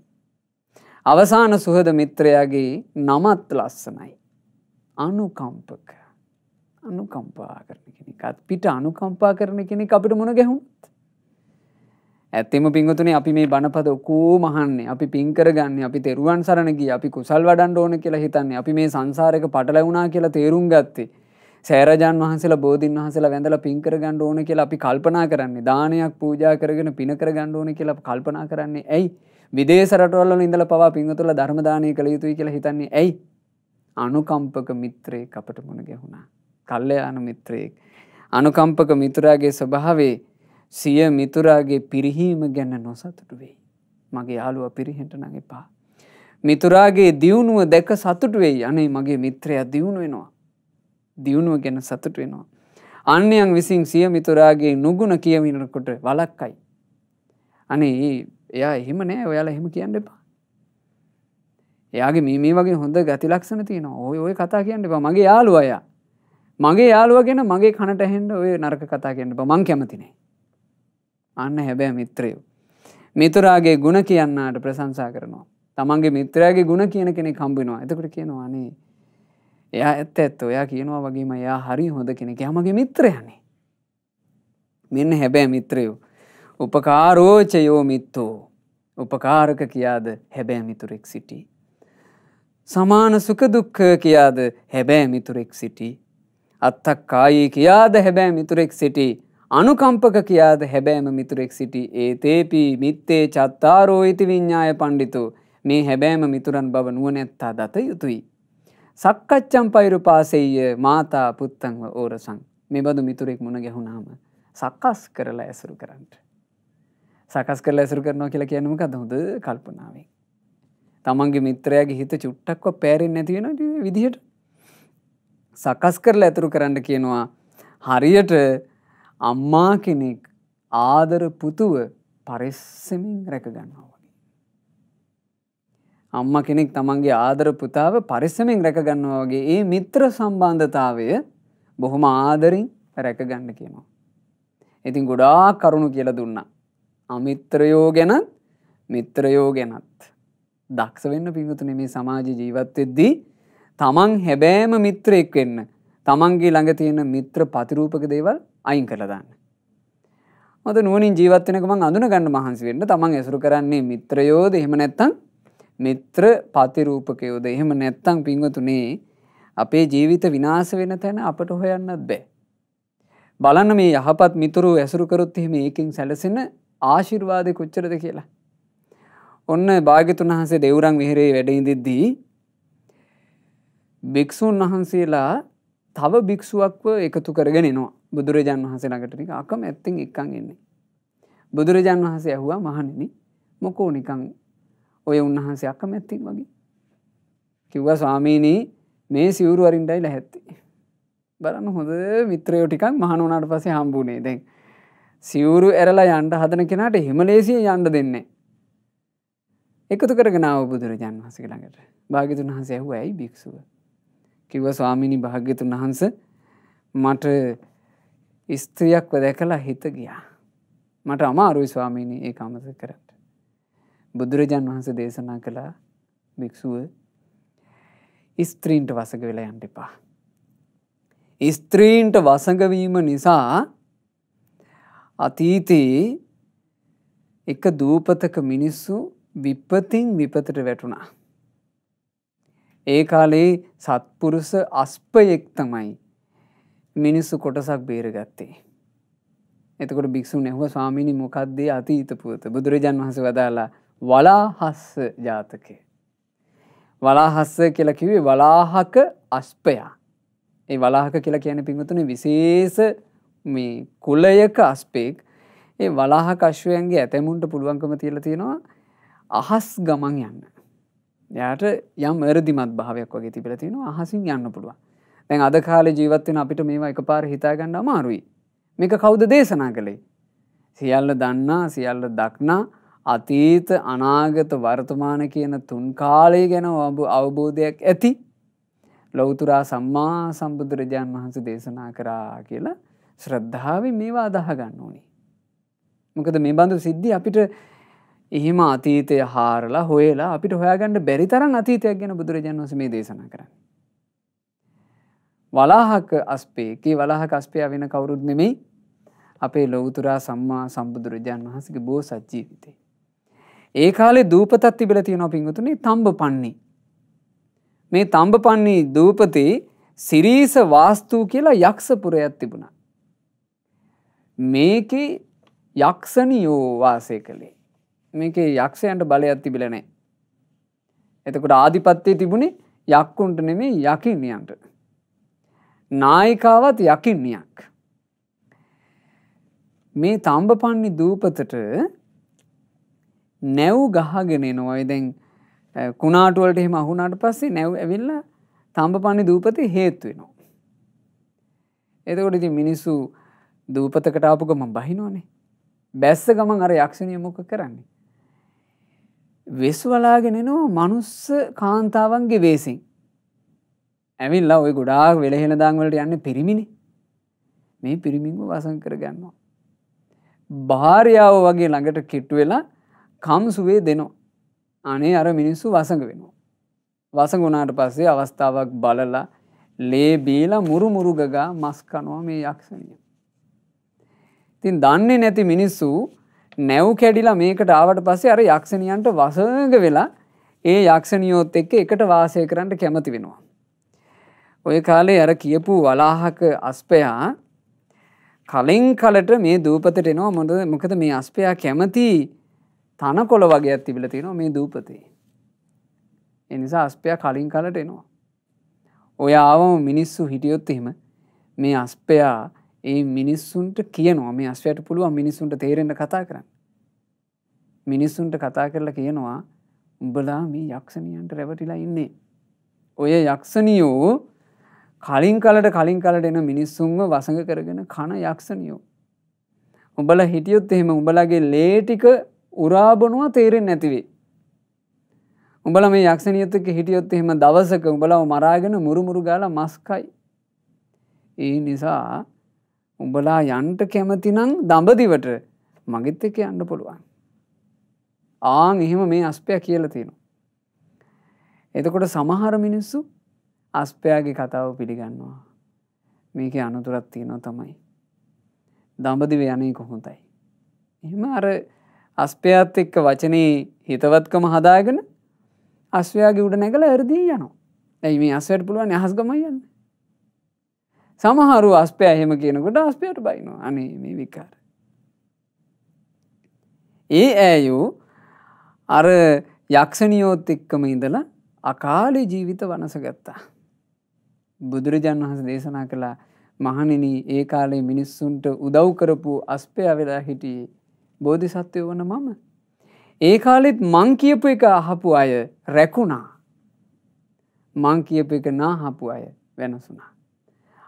අවසාන සුහද මිත්‍රයාගේ නමත් ලස්සනයි. අනුකම්පක. අනුකම්පා කරන කෙනෙකත් පිට අනුකම්පා කරන කෙනෙක් අපිට මුණ ගැහුත්. ඇත්තෙම පිංගතුනේ අපි මේ බණපද ඔකූ මහන්නේ අපි පින්කරගන්න අපි තෙරුවන් සරණගී අපි කුසල් වඩන්ඩ ඕන කියලා හිතන්නේ අපි මේ සංසාරක පටලවුණා කියලා තේරුම් ගත්තේ. සෑරජන් වහන්සේලා බෝධීන් වහන්සේලා වැඳලා පින්කර ගන්න ඕන කියලා අපි කල්පනා කරන්නේ දානයක් පූජා කරගෙන පින කර ගන්න ඕන කියලා කල්පනා කරන්නේ ඇයි විදේශ රටවල් වල ඉඳලා පවා පින්වතුන්ලා ධර්ම දානය කළ යුතුයි කියලා හිතන්නේ ඇයි අනුකම්පක මිත්‍රයෙක් අපට මුණ ගැහුණා කල්්‍යයාන මිත්‍රයෙක්. අනුකම්පක මිතුරාගේ ස්වභාවේ සිය මිතුරාගේ පිරිහීම ගැන්න නොසතුට වෙයි. මගේ යාලුව පිරිහෙට නගේ පා. මිතුරාගේ දියුණුව දැක සතුට වෙයි අනේ මගේ මිත්‍රය දියුණු වෙනවා. දියුණුව ගැන සතුට වෙනවා. අන්‍යයන් විසින් සිය මිතුරාගේ නුගුණ කියමිනකොට වලක්කයි. අනේ එයා එහෙම නෑ ඔයාලා එහෙම කියන්න එපා. එයාගේ මේ මේ වගේ හොඳ ගති ලක්ෂණ තියෙනවා ඔය ඔය කතා කියන්න එපා මගේ යාලු අයා මගේ යාළුවගෙන මගේ කනට හෙන්ඩ ඔය නරක කතා කෙන්ට මං කැමතිනේ. අන්න හැබැ මිත්‍රයෝ. මිතුරාගේ ගුණ කියන්නට ප්‍රසංසා කරනවා. තමන්ගේ මිත්‍රයාගේ ගුණ කියන කෙනෙ කම්බිනවා එතකට කියනවානේ. එයා ඇත්ත ඇත්ත ඔයා කියනවා වගේම යා හරි හොඳ කෙනෙක යමගේ මිත්‍රයනේ. මෙන්න හැබැ මිත්‍රයෝ. උපකාරෝචයෝ මිත්තෝ. උපකාරක කියාද හැබැ මිතුරෙක් සිටි. සමාන සුකදුක්ක කියාද හැබැ මිතුරෙක් සිටි අත්තක් කායේ කියාද හැබෑ මිතුරෙක් සිටි අනුකම්පක කියාද හැබෑම මිතුරෙක් සිටි ඒ තේපී මිත්තේ චත්තාරෝයිති විඤ්ඥාය පණ්ඩිතු මේ හැබෑම මිතුරන් බව නුවනැත්තා දත යුතුයි. සක්කච්චම් පෛරු පාසෙය මාතා පුත්තංව ඕරසං මේ බඳු මිතුරෙක් මුණ ගැහුණාම සකස් කරලා ඇසුරු කරන්නට. සකස් කරලා ඇසුරු කරනවා කියලා කියනම කදහොද කල්පනාවෙන්. තමන්ගේ මිත්‍රයාගේ හිත චුට්ටක්ව පෑරෙන් නැතිවෙන විදිහට සකස් කරලා ඇතුරු කරන්න කියනවා හරියට අම්මා කෙනෙක් ආදර පුතුව පරිස්සමින් රැකගන්නවා වගේ. අම්ම කෙනෙක් තමන්ගේ ආදර පුතාව පරිස්සමින් රැකගන්නවා වගේ ඒ මිත්‍ර සම්බන්ධතාවය බොහොම ආදරින් රැකගන්න කියනවා. ඉතින් ගොඩා කරුණු කියලා දුන්න. අමිත්‍රයෝ ගැනත් මිත්‍රයෝ ගැනත්. දක්ෂ වෙන්න පිංගුතුනේ මේ සමාජ ජීවත් වෙද්දී තමන් හැබෑම මිත්‍රයෙක් වෙන්න තමන්ගේ ළඟ තියෙන මිත්‍ර පතිරූපක දේවල් අයින් කරලදන්න. මත නුවනින් ජීවත්වනකම අඳුන ගන්න මහන්සි වෙන්න තමන් ඇසුරු කරන්නේ මිත්‍රයෝද එහෙම නැත්තං මිත්‍ර පතිරූපකයෝද එහෙම නැත්තං පිංවතුනේ අපේ ජීවිත විනාස වෙන තැන අපට හොයන්නත් බෑ. බලන්න මේ යහපත් මිතුරු ඇසුරුකරොත් එහෙම ඒකින් සැලසෙන ආශිර්වාදය කොච්චරද කියලා. ඔන්න භාගිතුන් වහන්සේ දෙවුරන් විහිරේ වැඩඉදිද්දී භික්‍ෂූන් වහන්සේලා තව භික්‍ෂුවක්ව එකතු කරගෙනනවා බුදුරජාන් වහසේ ළඟටනික අකම ඇත්තිෙන් එක්කං එන්නේ. බුදුරජාන් වහසේ ඇහුවා මහනෙන මොකෝ නිකං ඔය උන්වහන්සේ අකම ඇත්තින් වගේ. කිව්වා ස්වාමීනී මේ සිවුරු අරින්ටයි ලැහැත්තේ. බලන්න හොඳ මිත්‍රයෝ ටිකක් මහනුනාට පසේ හම්බුනේ දැන්. සිවුරු ඇරලා යන්ට හදන කෙනට හිමලේසිය යන්ඩ දෙන්නේ. එකතු කරගෙනාව බුදුරජාන් වහසක ළඟට භාගිතුන් වහස ඇහු ඇයි භික්ෂුව කිව්ව ස්වාමිනි භාග්‍යතුන් වහන්ස මට ස්ත්‍රියක්ව දැකලා හිත ගියා. මට අමාරුයි ස්වාමීනි ඒ අමත කරට. බුදුරජාන් වහන්ස දේශනා කළා භික්‍ෂුව ස්ත්‍රීන්ට වසග වෙලා යන්ටිපා. ස්ත්‍රීන්ට වසඟවීම නිසා අතීතයේ එක දූපතක මිනිස්සු විප්පතින් විපතට වැටුණා. ඒ කාලේ සත්පුරුෂ අස්පයෙක් තමයි මිනිස්සු කොටසක් බේරගත්තේ. එතකොට භික්ෂුන් ඇහුව ස්වාමිනි මොකක්දේ අතීත පුවත බුදුරජාන් වහස වදාලා වලාහස්ස ජාතකය. වලාහස්ස කියලා කිවේ වලාහක අස්පයා. ඒ වලාහක කියලා කියන පිංහතුන විශේෂ මේ කුලයක අස්පෙක් ඒ වලාහක අශ්වයන්ගේ ඇතැමුන්ට පුළුවන්කම තියල තියෙනවා අහස් ගමන් යන්න. යාට යම් වැරදිමත් භාවයක් වගේ තිබිල තියෙනවා අහසින් යන්න පුළුවන් දැන් අද කාලේ ජීවත්වෙන අපිට මේවා එක පාර හිතාගන්න අමාරුයි මේක කවුද දේශනා කළේ සියල්ල දන්නා සියල්ල දක්නා අතීත අනාගත වර්තමාන කියන තුන් කාලය ගැන ඔබ අවබෝධයක් ඇති ලොවතුරා සම්මා සම්බුදුරජාන් වහන්ස දේශනා කරා කියලා ශ්‍රද්ධාව මේවා අදහගන්න ඕනි. මොකද මේ බඳු සිද්ධි අපිට එහෙම අතීතය හාරලා හොයලා අපිට හොයාගන්න බැරි තරම් අතීතයක් ගැන බුදුරජාන් වහන්සේ මේ දේශනා කරන්නේ. වලාහක අස්පේ කී වලාහක අස්පේ වෙන කවුරුත් නෙමෙයි අපේ ලෞතුරා සම්මා සම්බුදුරජාන් වහන්සේගේ බෝසත් ජීවිතේ. ඒ කාලේ දූපතක් තිබිලා තියෙනවා පින්වතුනි තඹ පන්නේ. මේ තඹ පන්නේ දූපතේ සිරීස වාස්තු කියලා යක්ෂපුරයක් තිබුණා. මේකේ යක්ෂණියෝ වාසය කළේ. මේකේ යක්ෂයන්ට බලයක් තිබිලා නැහැ. එතකොට ආධිපත්‍යය තිබුණේ යක්කුන්ට නෙමෙයි යකින්නයන්ට. නායිකාවත් යකින්නයක්. මේ තම්බපන්නි දූපතට නැව් ගහගෙන නොයි දැන් කුණාටුවලට එහෙම අහුනාට පස්සේ නැව් ඇවිල්ල තම්බපන්නි දූපති හේතු වෙනවා. එතකොට ඉතින් මිනිස්සු දූපතකට ආපු ගමන් බහිනෝනේ. බැස්ස ගමන් අර යක්ෂණිය මොක කරන්නේ. වෙස්වලාගෙනනෝ මනුස්ස කාන්තාවන්ගේ වේසින්. ඇවිල්ලා ඔය ගොඩාක් වෙළහෙන දාංවලට යන්න පිරිමිණි මේ පිරිමිංව වසන් කර ගන්නවා. භාරයාව වගේ ළඟට කිට්ටු වෙලා කම්සුවේ දෙනවා. අනේ අර මිනිස්සු වසඟ වෙනවා. වසගුණාට පස්සේ අවස්ථාවක් බලලා ලේ බීලා මුරු මුරුගගා මස් කනවා මේ යක්ෂණිය. ඉතින් දන්නේ නැති මිනිස්සු නැව් කැඩිලා මේකට ආවට පස්සේ අර යක්ෂණියන්ට වසඟ වෙලා ඒ යක්ෂණියෝත් එක්ක එකට වාසය කරන්න කැමති වෙනවා. ඔය කාලේ අර කියපු වලාහක අස්පයා කලින් කලට මේ දූපතට එනවා මොද මොකද මේ අස්පයා කැමති තන කොළ වගේ ඇතිබිල තියෙනවා මේ දූපතේ. එනිසා අස්පයා කලින් කලට එනවා. ඔය ආවම මිනිස්සු හිටියොත් එහෙම මේ අස්පයා ඒ මිනිස්සුන්ට කියනවා මේ අස්වැයට පුළුවන් මිනිසුන්ට තේරෙන්ට කතා කරන්න. මිනිස්සුන්ට කතා කරලා කියනවා උඹලා මේ යක්ෂණියන්ට රැවටිලා ඉන්නේ. ඔය යක්ෂණියෝ කලින් කලට කලින් කලට එන මිනිස්සුන්ව වසඟ කරගෙන කණ යක්ෂණියෝ. උඹල හිටියොත් එහෙම උඹලගේ ලේටික උරාබනුව තේරෙන් නැතිවේ. උඹල මේ යක්ෂණියත්තක හිටියොත් එහෙම දවසක උඹලව මරාගෙන මුරුමුරු ගාල මස්කයි. ඒ නිසා උඹලා යන්ට කැමතිනං දඹදිවට මගෙත් එක යන්න පුළුවන්. ආං එහෙම මේ අස්පයක් කියල තියෙනවා. එතකොට සමහර මිනිස්සු අස්පයාගේ කතාව පිළිගන්නවා. මේක අනතුරත් තියෙනවා තමයි. දඹදිව යනේ කොහොඳයි. එහෙම අර අස්පයාත් එක්ක වචනයේ හිතවත්කම හදාගෙන අස්වයාගේ උඩ නැගල ඇරදී යනවා. ඇයි මේ අස්වයට පුළුවන් අහස්ගමයි යන්න. සමහරු අස්පය එහෙම කියනකොට අස්පයට බයිනවා අනේ මේ විකාර. ඒ ඇයු අර යක්ෂණියෝත් එක්කම ඉඳලා අකාලි ජීවිත වනස ගත්තා. බුදුරජන් වහස දේශනා කළා මහනින ඒ කාලේ මිනිස්සුන්ට උදව් කරපු අස්පය වෙලා හිටියේ බෝධි සත්වය වන මම. ඒ කාලෙත් මං කියපු එක අහපු අය රැකුණා. මං කියපු එක නාහපු අය වෙනසුනා.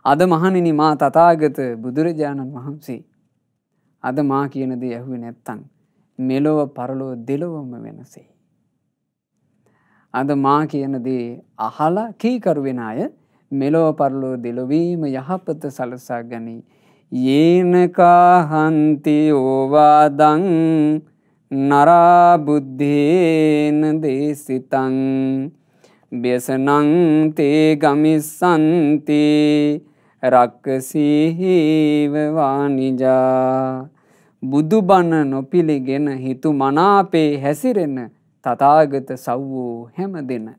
අද මහණෙනි මා තථාගත බුදුරජාණන් වහන්සේ අද මා කියන දේ ඇහුවේ නැත්තම් මෙලොව පරලොව දෙලොවම වෙනසෙයි. අද මා කියන දේ අහලා කීකරු වෙන අය මෙලොව පරලොව දෙලොවීම යහපත සලසා ගනී. යේනකා හන්ති ඕවාදං නරා බුද්ධේන දේසිතං බ්‍යසනං තේ ගමිස්සන්ති රක්කසීහිව වානිජා බුදුබණ නොපිළිගෙන හිතු මනාපේ හැසිරෙන තථාගත සව්වෝ හැම දෙන.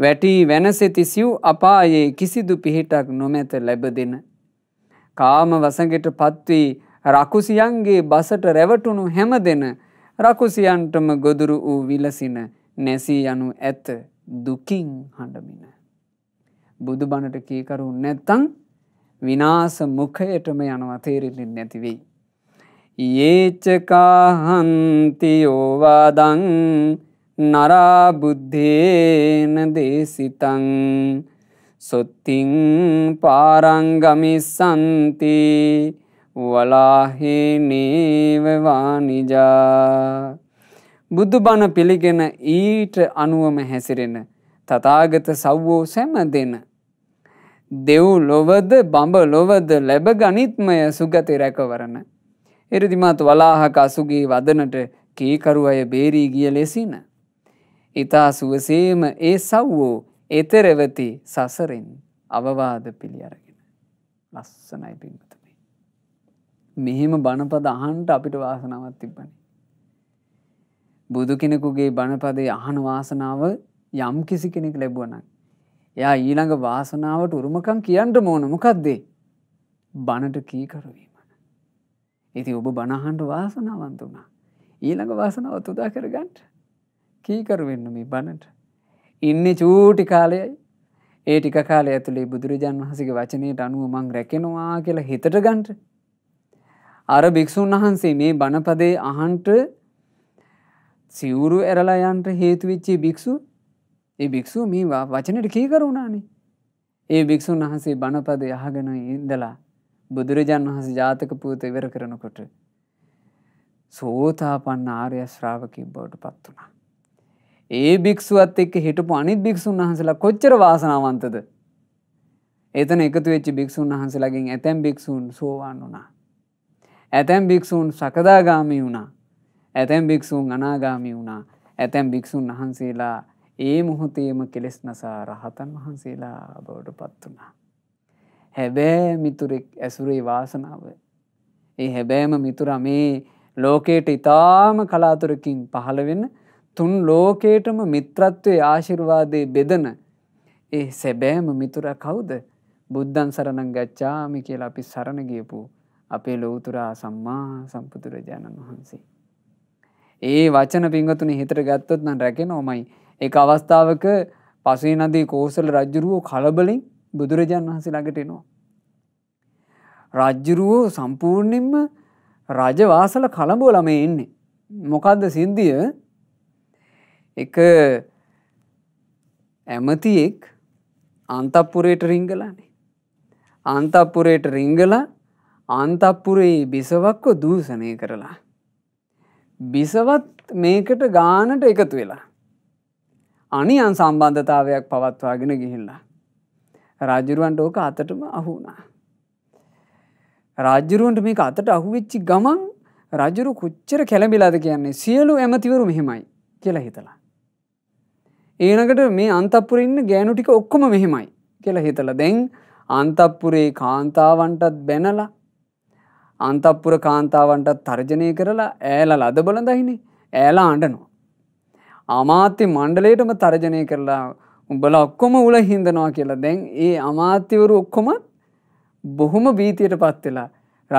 වැටී වෙනසෙති සිව් අපායේ කිසිදු පිහිටක් නොමැත ලැබ දෙන. කාම වසඟට පත්වී රකුසියන්ගේ බසට රැවටුණු හැම දෙන රකුසියන්ටම ගොදුරු වූ විලසින නැසී යනු ඇත දුකින් හඬමින. බුදු බණට කීකරු නැත්තං විනාස මුඛයටම යනවා තේරෙන්නේ නැති වෙයි. යේචකාහන්ති යෝවාදං නරා බුද්ධේන දේසිතං සොත්තිං පාරංගමිසන්ති වලාහිනේවවානිජා බුදු බණ පිළිගෙන ඊට අනුවම හැසිරෙන තතාගත සව්වෝ සැම දෙන දෙව් ලොවද බඹ ලොවද ලැබ ගනිත්මය සුගති රැකවරන. එරදිමත් වලාහක අසුගේ වදනට කීකරු අය බේරී ගිය ලෙසින. ඉතා සුවසේම ඒ සව්වෝ එතරවති සසරෙන් අවවාද පිළි අරගෙන. ලස්සනයි පින්ගතමි. මෙහෙම බණපද අහන්ට අපිට වාසනාවත් තිබ්බනි. බුදු කෙනෙකුගේ බණපදේ අහන වාසනාව යම් කිසි කෙනෙක් ලැබුවනක්. එයා ඊළඟ වාසනාවට උරුමකම් කියන්න ඕන මොකක්දේ බණට කීකරවීම. ඉති ඔබ බණහන්ට වාසනාවන්ත වුණා. ඊළඟ වාසනාව තුදා කරගන්ට කීකරවෙන්න මේ බණට. ඉන්න චූටි කාලයයි ඒ ටික කාලය ඇතුළේ බුදුරජාන් වහසගේ වචනයට අනුව මං රැකෙනවා කියලා හිතට ගන්ට. අර භික්‍ෂූන් වහන්සේ මේ බණපදේ අහන්ට සිවුරු ඇරලා යන්ට හේතුවිච්චේ භික්‍ෂූ ඒ භික්‍ෂූ මේවා වචනට කීකරුණානේ. ඒ භික්‍ෂූන් වහන්සේ බණපද යහගෙන ඉන්දලා බුදුරජන් වහස ජාතක පූත ඉවර කරනකොට. සෝතාපන්න ආර්ය ශ්‍රාවකින් බවට පත් වුණා. ඒ භික්ෂුවත් එක්ක හිටපු අනිත් භික්ෂූන් වහන්සලා කොච්චර වාසනාවන්තද. එතන එකතු වෙච්චි භික්ෂූන් වහන්සලාගෙන් ඇතැම් භික්ෂූන් සෝවාන් වුණා. ඇතැම් භික්ෂූන් සකදාගාමී වුණා. ඇතැම් භික්ෂූන් අනාගාමී වුණා. ඇතැම් භික්ෂූන් වහන්සේලා ඒ මුහොතේම කෙලෙස් නසා රහතන් වහන්සේලා බවට පත් වනා. හැබෑ මිතුරෙක් ඇසුරේ වාසනාව. ඒ හැබෑම මිතුර මේ ලෝකයට ඉතාම කලාතුරකින් පහළවෙන්න තුන් ලෝකේටම මිත්‍රත්වය ආශිර්වාදය බෙදන ඒ සැබෑම මිතුර කවුද බුද්ධන් සරණං ගච්ඡාමි කියලා අපි සරණ ගියපු අපේ ලෝතුරා සම්මා සම්පුදුරජාණන් වහන්සේ. ඒ වචන පින්ගතුනි හිතර ගත්තොත් නම් රැකෙන ඕමයි එක අවස්ථාවක පසේ නදී කෝසල රජ්ජුරුවෝ කලබලින් බුදුරජාන් වහන්සේ ළඟට එනවා. රජ්ජුරුවෝ සම්පූර්ණයෙන්ම රජවාසල කළඹුව ළමේ එන්නේ. මොකක්ද සින්දිය එක ඇමතියෙක් අන්තපපුරයට රිංගලානේ. අන්තපපුරයට රිංගලා අන්තපපුරයේ බිසවක්ව දූසනය කරලා. බිසවත් මේකට ගානට එකතු වෙලා. අනියන් සම්බන්ධතාවයක් පවත්වාගෙන ගිහිල්ලා. රාජරුවන්ට ඕක අතටම අහුුණා. රාජරුවන්ට මේක අතට අහුවෙච්චි ගමන් රජරු කොච්චර කැළඹිලාද කියන්නේ සියලු ඇමතිවරු මෙහෙමයි කියලා හිතලා. ඒනකට මේ අන්තපපුර ඉන්න ගෑනු ටික ඔක්කොම මෙහෙමයි කියලා හිතල දැන් අන්තපපුරේ කාන්තාවන්ටත් බැනලා අන්තපපුර කාන්තාවන්ටත් තර්ජනය කරලා ඇල ලද බලඳහිනේ ඇලා අඩනු. අමාත්‍ය මණ්ඩලයටම තර්ජනය කරලා උඹල ඔක්කොම උල හින්දනවා කියලා දැන් ඒ අමාත්‍යවරු ඔක්කොම බොහොම බීතියට පත්වෙලා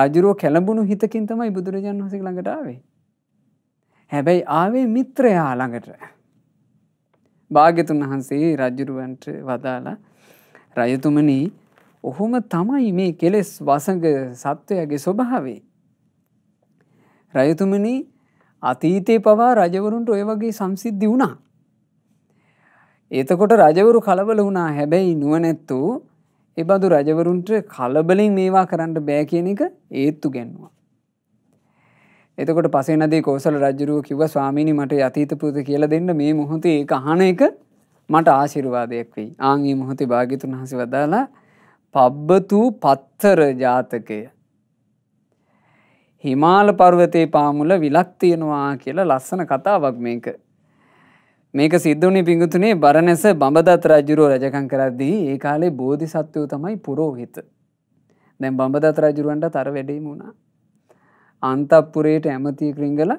රජරුව කැලඹුණු හිතකින් තමයි බුදුරජාන් වහසේ ළඟට ආවේ. හැබැයි ආවේ මිත්‍රයා ළඟට. භාග්‍යතුන් වහන්සේ රජුරුවන්ට වදාලා රජතුමනි ඔහොම තමයි මේ කෙලෙස් වසඟ සත්වයගේ ස්වභාවේ. රජතුමනි අතීතේ පවා රජවරුන්ට ඔය වගේ සංසිද්ධි වුණා. එතකොට රජවරු කලබල වුණා හැබැයි නුවනැත්තු එබඳු රජවරුන්ට කලබලින් මේවා කරන්න බෑ කියන එක ඒත්තු ගැන්වා. එතකොට පසේනදේ කෝසල රජරුව කිව ස්වාමීනි මට අතීත පුත කියල දෙන්න මේ මොහොතේ ඒ අහන එක මට ආශිරවාදයක් වෙයි ආංගේ මොහොතේ භාගිතුන් හසි වදාලා පබ්බතු පත්තර ජාතකය හිමාල පර්වතයේ පාමුල විලක් තියෙනවා කියලා ලස්සන කතාවක් මේක. මේක සිද්ධුනි පිඟුතුනේ බරණැස බඹදත් රජුරෝ රජකම් කරද්දී ඒ කාලේ බෝධිසත්වයෝ තමයි පුරෝහිත. දැන් බඹදත් රජුරවන්ට තර වැඩේම වුණා. අන්තප්පුරයට ඇමති ක්‍රිංගල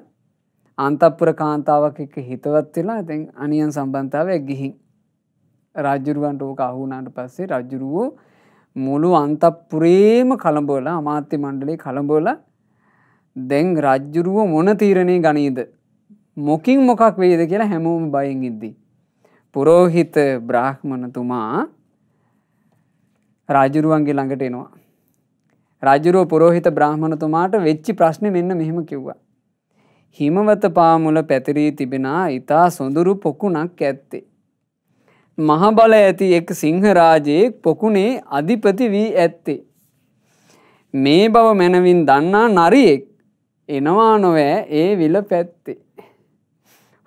අන්තප්පුර කාන්තාවක් එක්ක හිතවත් වෙලා දැන් අනියන් සම්බන්ධතාවයක් ගිහින් රාජ්‍යරුවන්ට ඕක අහු වුණාට පස්සේ රජුරුවෝ මුළු අන්තප්පුරේම කලඹවලා අමාත්‍ය මණ්ඩලේ කලඹවලා දැන් රජ්ජුරුව මොන තීරණය ගනීද. මොකින් මොකක් වේද කියලා හැමෝම බයින් ඉද්දී. පුරෝහිත බ්‍රාහ්මණතුමා රාජුරුවන්ගේ ළඟට එනවා. රජුරුව පුරෝහිත බ්‍රහ්මණතුමාට වෙච්චි ප්‍රශ්න මෙන්න මෙහෙම කිව්වා. හිමවත පාමුල පැතිරී තිබෙනා ඉතා සොඳුරු පොකුණක් ඇත්තේ. මහබල ඇති එක් සිංහරාජයෙක් පොකුණේ අධිපති වී ඇත්තේ. මේ බව මැනවින් දන්නා නරියෙක් එනවා නොවෑ ඒ විල පැත්තේ.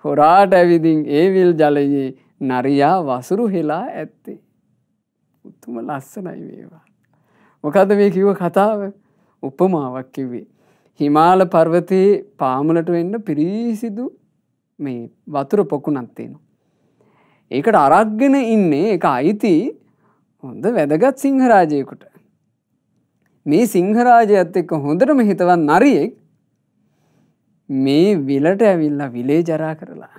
හොරාට ඇවිදින් ඒ විල් ජලයේ නරියා වසුරු හෙලා ඇත්තේ. උත්තුම ලස්සනයි වේවා. මොකද මේ කිව්ව කතාව උපමාවක් කිව්වේ. හිමාල පර්වතයේ පාමලට වෙන්න පිරිසිදු මේ වතුර පොකුණක් තියෙනවා. ඒකට අරක්ගෙන ඉන්නේ එක අයිති හොඳ වැදගත් සිංහරාජයකුට. මේ සිංහරාජයත් එක්ක හොඳටම හිතවත් නරියෙක් මේ විලට ඇවිල්ලා විලේ ජරා කරලා.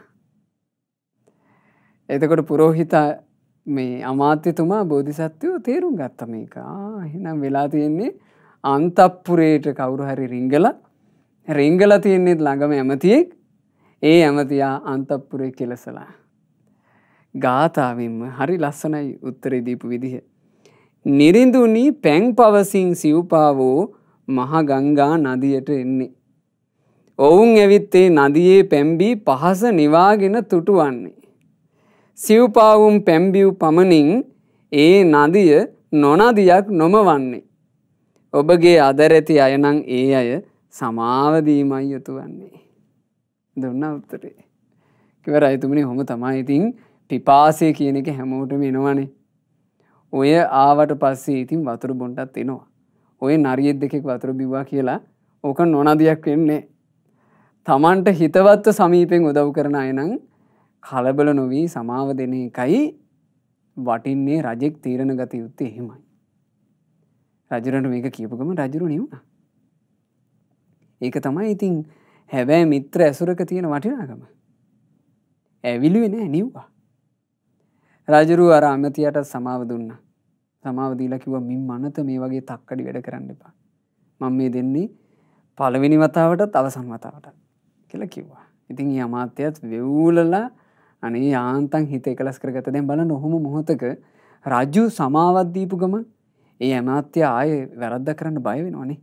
එතකොට පුරෝහිතා මේ අමාත්‍යතුමා බෝධිසත්වයෝ තේරුම් ගත්ත මේක එහෙනම් වෙලා තියෙන්නේ අන්තප්පුරයට කවුරු හරි රිංගල රිංගල තියෙන්නේත් ළඟම ඇමතියෙක් ඒ ඇමතියා අන්තප්පුරේ කෙලසලා. ගාථාවෙන්ම හරි ලස්සනයි උත්තරේ දීපු විදිහ. නිරිඳුනි පැං පවසින් සිව්පාවෝ මහගංගා නදියට එන්නේ. ඔවුන් ඇවිත් ඒ නදියේ පැම්බී පහස නිවාගෙන තුටුවන්නේ. සිව්පාවුම් පැම්බිව් පමණින් ඒ නදිය නොනදියක් නොමවන්නේ. ඔබගේ අදරැති අයනං ඒ අය සමාවදීමයි යුතු වන්නේ. දුන්න උත්තරේ. කිවර අයතුමනි හොම තමයි ඉතින් පිපාසය කියන එක හැමෝටම එනවනේ. ඔය ආවට පස්සේ ඉතින් වතුර බොන්ටත් එනවා. ඔය නරියෙත් දෙකෙක් වතුර බිවා කියලා ඕක නොනදයක් වෙන්නේ. තමන්ට හිතවත්ව සමීපෙන් උදව් කරන අයනං කලබල නොවී සමාව දෙන එකයි වටින්නේ රජෙක් තීරණ ගත යුත්තේ එහෙමයි. රජරට මේක කියපුගම රජරු නිවුණ. ඒක තමයි ඉතින් හැබැයි මිත්‍ර ඇසුරක තියෙන වටිනාගම. ඇවිලිවෙන නිව්වා. රජරු අර අමතියට සමාව දුන්න. සමාවදීලා කිව මින් මනත මේ වගේ තක්කඩි වැඩ කරන්න එපා. මං මේ දෙන්නේ පළවෙනි වතාවටත් අවසන් වතාවටත්. කියලා කිව්වා. ඉතින් ඒ අමාත්‍යයත් වෙව්වලලා අනේ යාන්තන් හිත එකලස් කරගත දැන් බලන්න ඔහොම මොහොතක රජු සමාවත් දීපු ගම ඒ අමාත්‍ය ආයේ වැරද්ද කරන්න බය වෙනවනේ.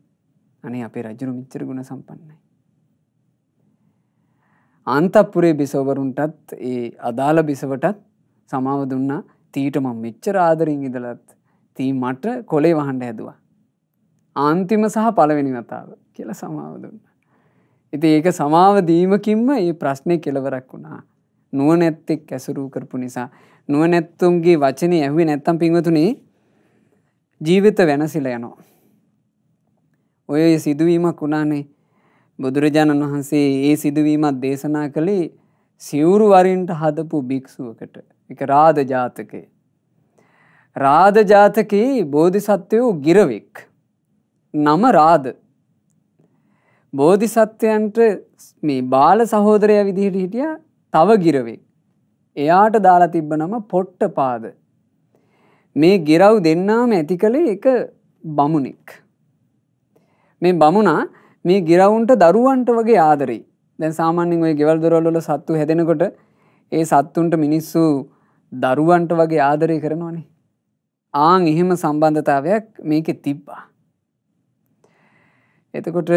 අනේ අපේ රජුරු මෙච්චර ගුණ සම්පන්නයි. අන්තපුරේ බිසවරුන්ටත් ඒ අදාළ බිසවටත් සමාව දුන්නා තීට මම මෙච්චර ආදරින් ඉඳලත් තී මට කොලේ වහන්න හැදුවා. අන්තිම සහ පළවෙනි වතාව කියලා සමාව දුන්නා. ඉති ඒක සමාව දීමකින්ම ඒ ප්‍රශ්නය කෙලවරක් වුණා. නුවනැත්තෙක් ඇසුරූ කරපු නිසා. නුවනැත්තුන්ගේ වචනය ඇහුවේ නැත්තම් පිංවතුනේ ජීවිත වෙනසිල යනවා. ඔය සිදුවීමක් වුණානේ බුදුරජාණන් වහන්සේ ඒ සිදුවීමත් දේශනා කළේ සිවුරුවරින්ට හදපු භික්‍ෂුවකට එක රාධ ජාතකය. රාධ ජාතකයේ බෝධිසත්වයෝ ගිරවෙක්. නම රාධ බෝධිසත්වයන්ට මේ බාල සහෝදරය විදිහට හිටිය තව ගිරවෙක්. එයාට දාලා තිබ්බ නම පොට්ට පාද. මේ ගිරව් දෙන්නාම ඇති කළේ එක බමුණෙක්. මේ බමුණා මේ ගිරවුන්ට දරුවන්ට වගේ ආදරෙයි. දැන් සාමාන්‍යයෙන් ඔය ගෙවල් දොරවල් වල සත්තු හැදෙනකොට ඒ සත්තුන්ට මිනිස්සු දරුවන්ට වගේ ආදරය කරනවනේ. ආන් එහෙම සම්බන්ධතාවයක් මේකෙ තිබ්බා. එතකොට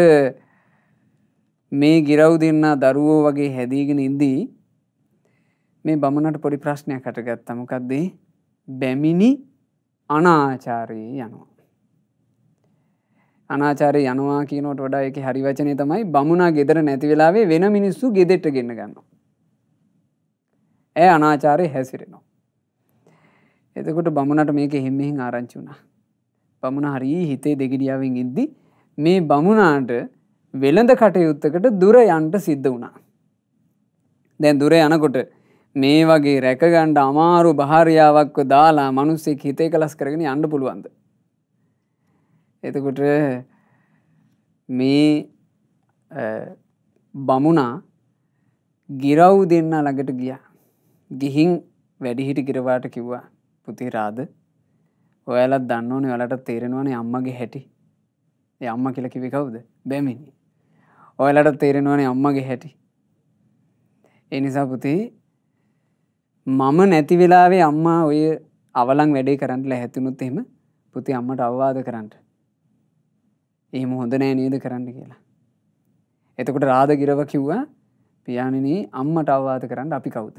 මේ ගිරව් දෙන්න දරුවෝ වගේ හැදීගෙන ඉද්දී මේ බමුණට පොඩි ප්‍රශ්නයක් හටගත්තා මොකද්දී බැමිණි අනාචාරයේ යනවා අනාචාරය යනවා කියනට වඩා එක හරි වචනය තමයි බමුණා ගෙදර නැති වෙලාවේ වෙන මිනිස්සු ගෙදෙට ගෙන්න ගන්න. ඇ අනාචාරය හැසිරෙනවා. එතකොට බමුණට මේක හෙම්මෙහින් ආරංචි වුණා. බමුණ හරී හිතේ දෙගිඩියාවෙන් ඉද්දි මේ බමුණාට වෙළඳ කටයුත්තකට දුර යන්ට සිද්ධ වුණා. දැන් දුර යනකොට මේ වගේ රැකගණ්ඩ අමාරු භාරියාවක්ව දාලා මනුස්සෙක් හිතේ කලස් කරගෙන යන්න පුළුවන්ද. එතකොට මේ බමුණා ගිරව් දෙන්න ළඟට ගියා. ගිහින් වැඩිහිටි ගිරවාට කිව්වා පුතිරාද ඔයාලත් දන්න ඕනේ ඔයාලට තේරෙනවනේ අම්මගේ හැටි. ඒ අම්මා කියලා කිව්වේ කවුද? බැමිණි. ඔයලට තේරෙනවනේ අම්මගේ හැටි. එනිසා පුතේ මම නැති වෙලාවේ අම්මා ඔය අවලං වැඩේ කරන්නට හැතුනුත් එහෙම පුති අම්මට අවවාද කරන්නට. එහෙම හොඳ නෑ නේද කරන්න කියලා. එතකොට රාධ ගිරව කිව්වා පියාණන අම්මට අවවාද කරන්න අපි කවුද.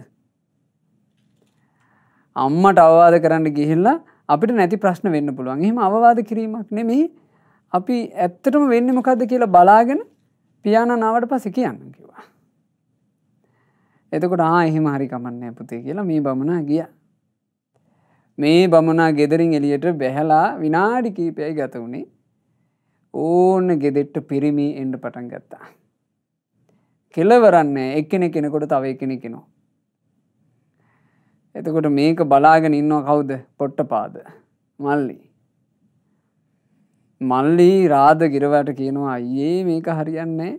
අම්මට අවවාද කරන්න ගිහිල්ලා අපිට නැති ප්‍රශ්න වෙන්න පුළුවන් එහෙම අවවාද කිරීමක් නෙමේ අපි ඇත්තටම වෙන්න මොකක්ද කියලා බලාගෙන පියාණන් ආවට පස්සේ කියන්න කිව්වා. එතකොට ආ එහෙම හරි කමන්නේ පුතේ කියලා මේ බමුණා ගියා. මේ බමුණා ගෙදරින් එළියට බැහැලා විනාඩි කීපයයි ගත වුණේ. ඕන්න ගෙදෙට්ට පිරිමි එන්න පටන් ගත්තා. කෙලවරන්නේ එක්කෙනෙ කෙනෙකොට තව එකෙනෙ කෙනවා. එතකොට මේක බලාගෙන ඉන්නවා කවුද පොට්ට පාද මල්ලි මල්ලි රාධ ගිරවට කියනවා අයියේ මේක හරියන්නේ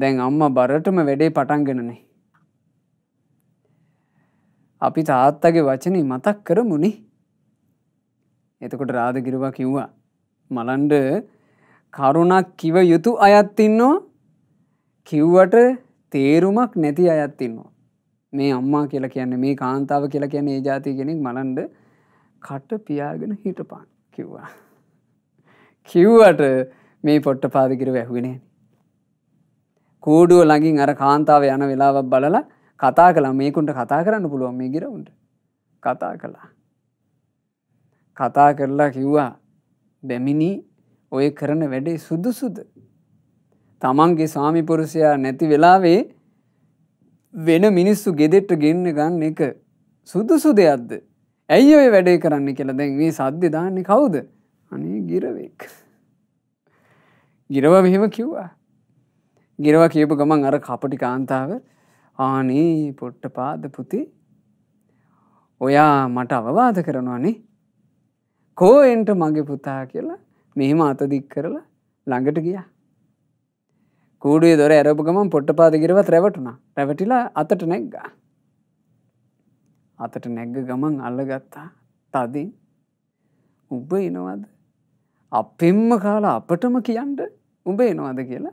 දැන් අම්ම බරටම වැඩේ පටන්ගෙනනේ. අපි තාත්තගේ වචන මතක් කරමුණි එතකොට රාධ ගිරවා කිව්වා මලන්ඩ කරුණක් කිව යුතු අයත්තින්නෝ කිව්වට තේරුමක් නැති අයත්තින්නවා. මේ අම්මා කියලා කියන්නේ මේ කාන්තාව කියලා කියන්නේ ඒ ජාති කෙනෙක් මලන්ඩ කට පියාගෙන හිටපාන් කිව්වා. කිව්වට මේ පොට්ට පාදිකිර වැැහුගෙනේ. කූඩුව ළඟින් අර කාන්තාව යන වෙලාවක් බලලා කතා කලා මේකුන්ට කතා කරන්න පුළුවන් මේ ගිරවුන්ට කතා කළා. කතා කරලා කිව්වා දැමිනි ඔය කරන වැඩේ සුදුසුද. තමන්ගේ ස්වාමිපුරුෂයා නැති වෙලාවේ වෙන මිනිස්සු ගෙදෙට්ට ගෙන්න්න ගන්න එක සුදුසු දෙයක්ද. ඇයි ඔය වැඩේ කරන්න කියලා දැන් මේ සද්ධ්‍ය දාන්නේ කවුද අනේ ගිරවෙක් ගිරව මෙහෙම කිව්වා ගිරවා කියපු ගමන් අර කපටි කාන්තාව ආනේ පොට්ට පාද පුති ඔයා මට අවවාද කරනවානේ කෝෙන්ට මගේ පුතා කියලා මෙහෙම අතදික් කරලා ළඟට ගියා කූඩේ දොර ඇරපු ගමන් පොට්ට පාද ගිරවත් රැවටුනා රැවටිලා අතට නැග්ගා අතට නැග්ග ගමන් අල්ලගත්තා තදින් උබ එනවාද අපෙම්ම කාලා අපටම කියන්ට උඹ එනවාද කියලා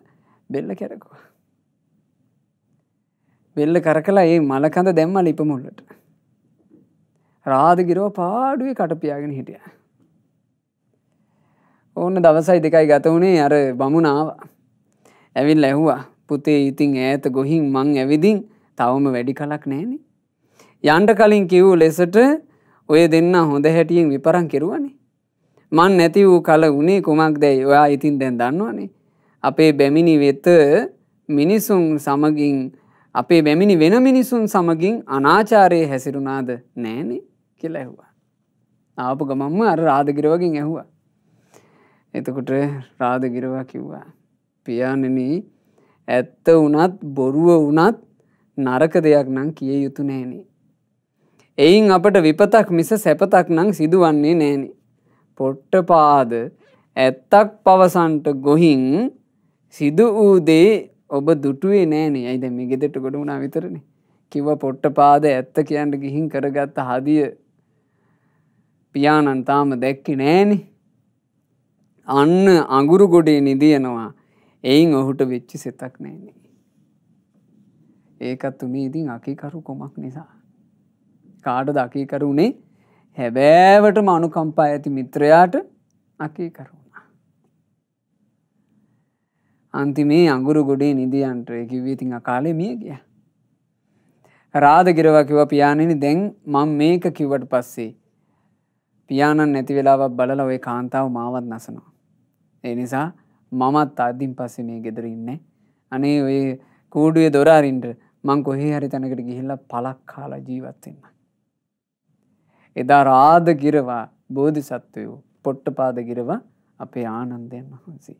බෙල්ල කැරකවා. බෙල්ල කරකලා ඒ මලකඳ දැම්ම ලිපමුල්ලට. රාධගිරෝ පාඩුවේ කටපියාගෙන හිටිය. ඕන්න දවසයි දෙකයි ගත වුණේ අර බමුණාව. ඇවිල් ඇහුවා පුතේ ඉතින් ඈත ගොහින් මං ඇවිදින් තවම වැඩි කලක් නෑනේ. යන්ඩ කලින් කිව් ලෙසට ඔය දෙන්න හොඳ හැටියෙන් විපරං කෙරුවනේ මන් නැති වූ කල වුණේ කුමක් දැයි ඔයා ඉතින් දැන් දන්නවානේ. අපේ බැමිණි වෙත මිනිසුන් සමගින් අපේ බැමිණි වෙන මිනිසුන් සමගින් අනාචාරයේ හැසිරුණාද නෑනෙ කියලා ඇහුවා. ආපු ගමම්ම අර රාධගිරවගින් ඇහුවා. එතකොට රාධගිරවා කිව්වා. පියානන ඇත්ත වනත් බොරුව වනත් නරක දෙයක් නම් කිය යුතු නෑනේ. එයින් අපට විපතක් මිස සැපතක් නං සිදුවන්නේ නෑනේ. පොට්ටපාද ඇත්තක් පවසන්ට ගොහින් සිදු වූ දේ ඔබ දුටුවේ නෑනේ ඇයිද මේ ගෙදෙට ගොඩ වුණා විතරණ කිව පොට්ටපාද ඇත්ත කියන්ට ගිහින් කරගත්ත හදිය පියාණන් තාම දැක්කි නෑනි අන්න අගුරු ගොඩේ නිදියනවා එයින් ඔහුට වෙච්චි සිතක් නෑනේ ඒකත් උනේ ඉතින් අකිකරු කොමක් නිසා කාඩ දකිකරුණේ හැබෑවටම අනුකම්පා ඇති මිත්‍රයාට අකීකරුණා. අන්තිමේ අගුරු ගොඩේ නිදියන්ට්‍රය කිවීතිං අකාලේ මිය ගිය. රාධ ගිරවකිව පියාණනි දැන් මං මේක කිව්වට පස්සේ. පියාණන් නැති වෙලාවක් බලල ඔය කාන්තාව මාවත් නසනවා. ඒ නිසා මමත් අධින් පස්සේ මේ ගෙදරඉන්නේ. අනේ ඔය කූඩුවේ දොරාරින්ට මං කොහේ හරි තැනකට ගිහිල්ල පලක් කාලා ජීවත්වෙන්න. එදා රාධ ගිරවා බෝධිසත්වයෝ පොට්ටපාද ගිරවා අපේ ආනන්දයන් වහන්සේ.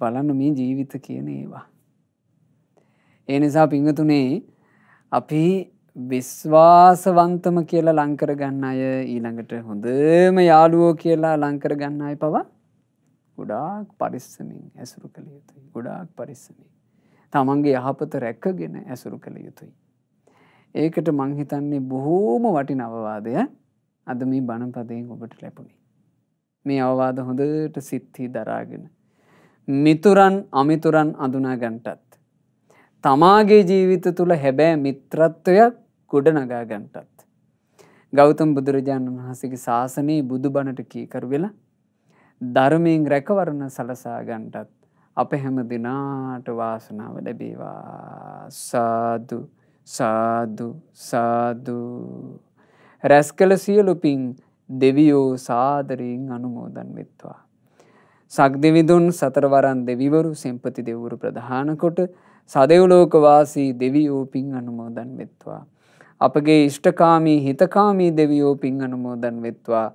බලන්න මේ ජීවිත කියන ඒවා. ඒ නිසා පිංහතුනේ අපි විශ්වාසවන්තම කියලා ලංකර ගන්න අය ඊළඟට හොඳම යාළුවෝ කියලා ලංකර ගන්න අය පවා ගොඩාක් පරිස්සමින් ඇසුරු කළ යුතුයි ගොඩාක් පරිස්සමින් තමන්ගේ යහපත රැක්කගෙන ඇසුරු කළ යුතුයි ඒකට මංහිතන්නේ බොහෝම වටින අවවාදය අද මේ බණපදයෙන් ඔබට ලැබුණි. මේ අවවාද හොඳට සිත්හි දරාගෙන. මිතුරන් අමිතුරන් අඳුනා ගන්ටත්. තමාගේ ජීවිත තුළ හැබෑ මිත්‍රත්වයක් ගොඩ නගා ගන්ටත්. ගෞතම් බුදුරජාණන් වහන්සේගේ ශාසනයේ බුදු බණට කීකර වෙලා ධර්මයෙන් රැකවරණ සලසා ගන්ටත් අප හැම දෙනාට වාසනාව ලැබේවා සාදුු සාදු සාදු රැස් කළ සියලු පින් දෙවියෝ සාදරයෙන් අනුමෝදන් වෙත්වා. සක්දෙවිදුන් සතරවරන් දෙවිවරු සෙම්පති දෙවුරු ප්‍රධානකොට සදෙව්ලෝකවාසී දෙවියෝ පින් අනුමෝදන් වෙත්වා. අපගේ ඉෂ්ටකාමී හිතකාමී දෙවියෝ පින් අනුමෝදන් වෙත්වා.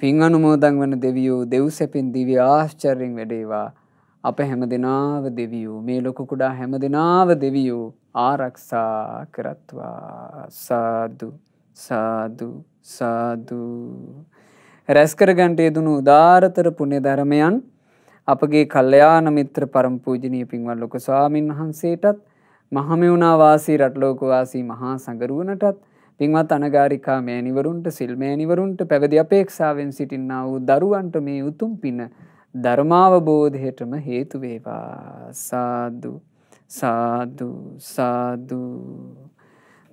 පින් අනුමෝදන් වන දෙවියෝ දෙව් සැපින් දිවි ආශ්චර්යෙන් වැඩේවා. අප හැම දෙනාව දෙවියෝ මේ ලොකුකුඩා හැම දෙනාව දෙවියෝ ආරක්ෂා කරත්වා සාදු සාදු සාදු රැස්කරගන්ට යෙදුණු උදාරතර පුණ්‍ය ධර්මයන් අපගේ කල්යාණ මිත්‍ර පරමපූජනීය පින්වත් ලොකු ස්වාමින් වහන්සේටත් මහමෙවුනා වාසී රටලෝක වාසී මහා සංගරුවනටත් පින්වත් අනගාരികා මෑණිවරුන්ට සිල් මෑණිවරුන්ට පැවිදි අපේක්ෂාවෙන් සිටින්නා වූ දරුවන්ට මේ උතුම් පින ධර්මාවබෝධයටම හේතු වේවා සාදු සාදු සාදු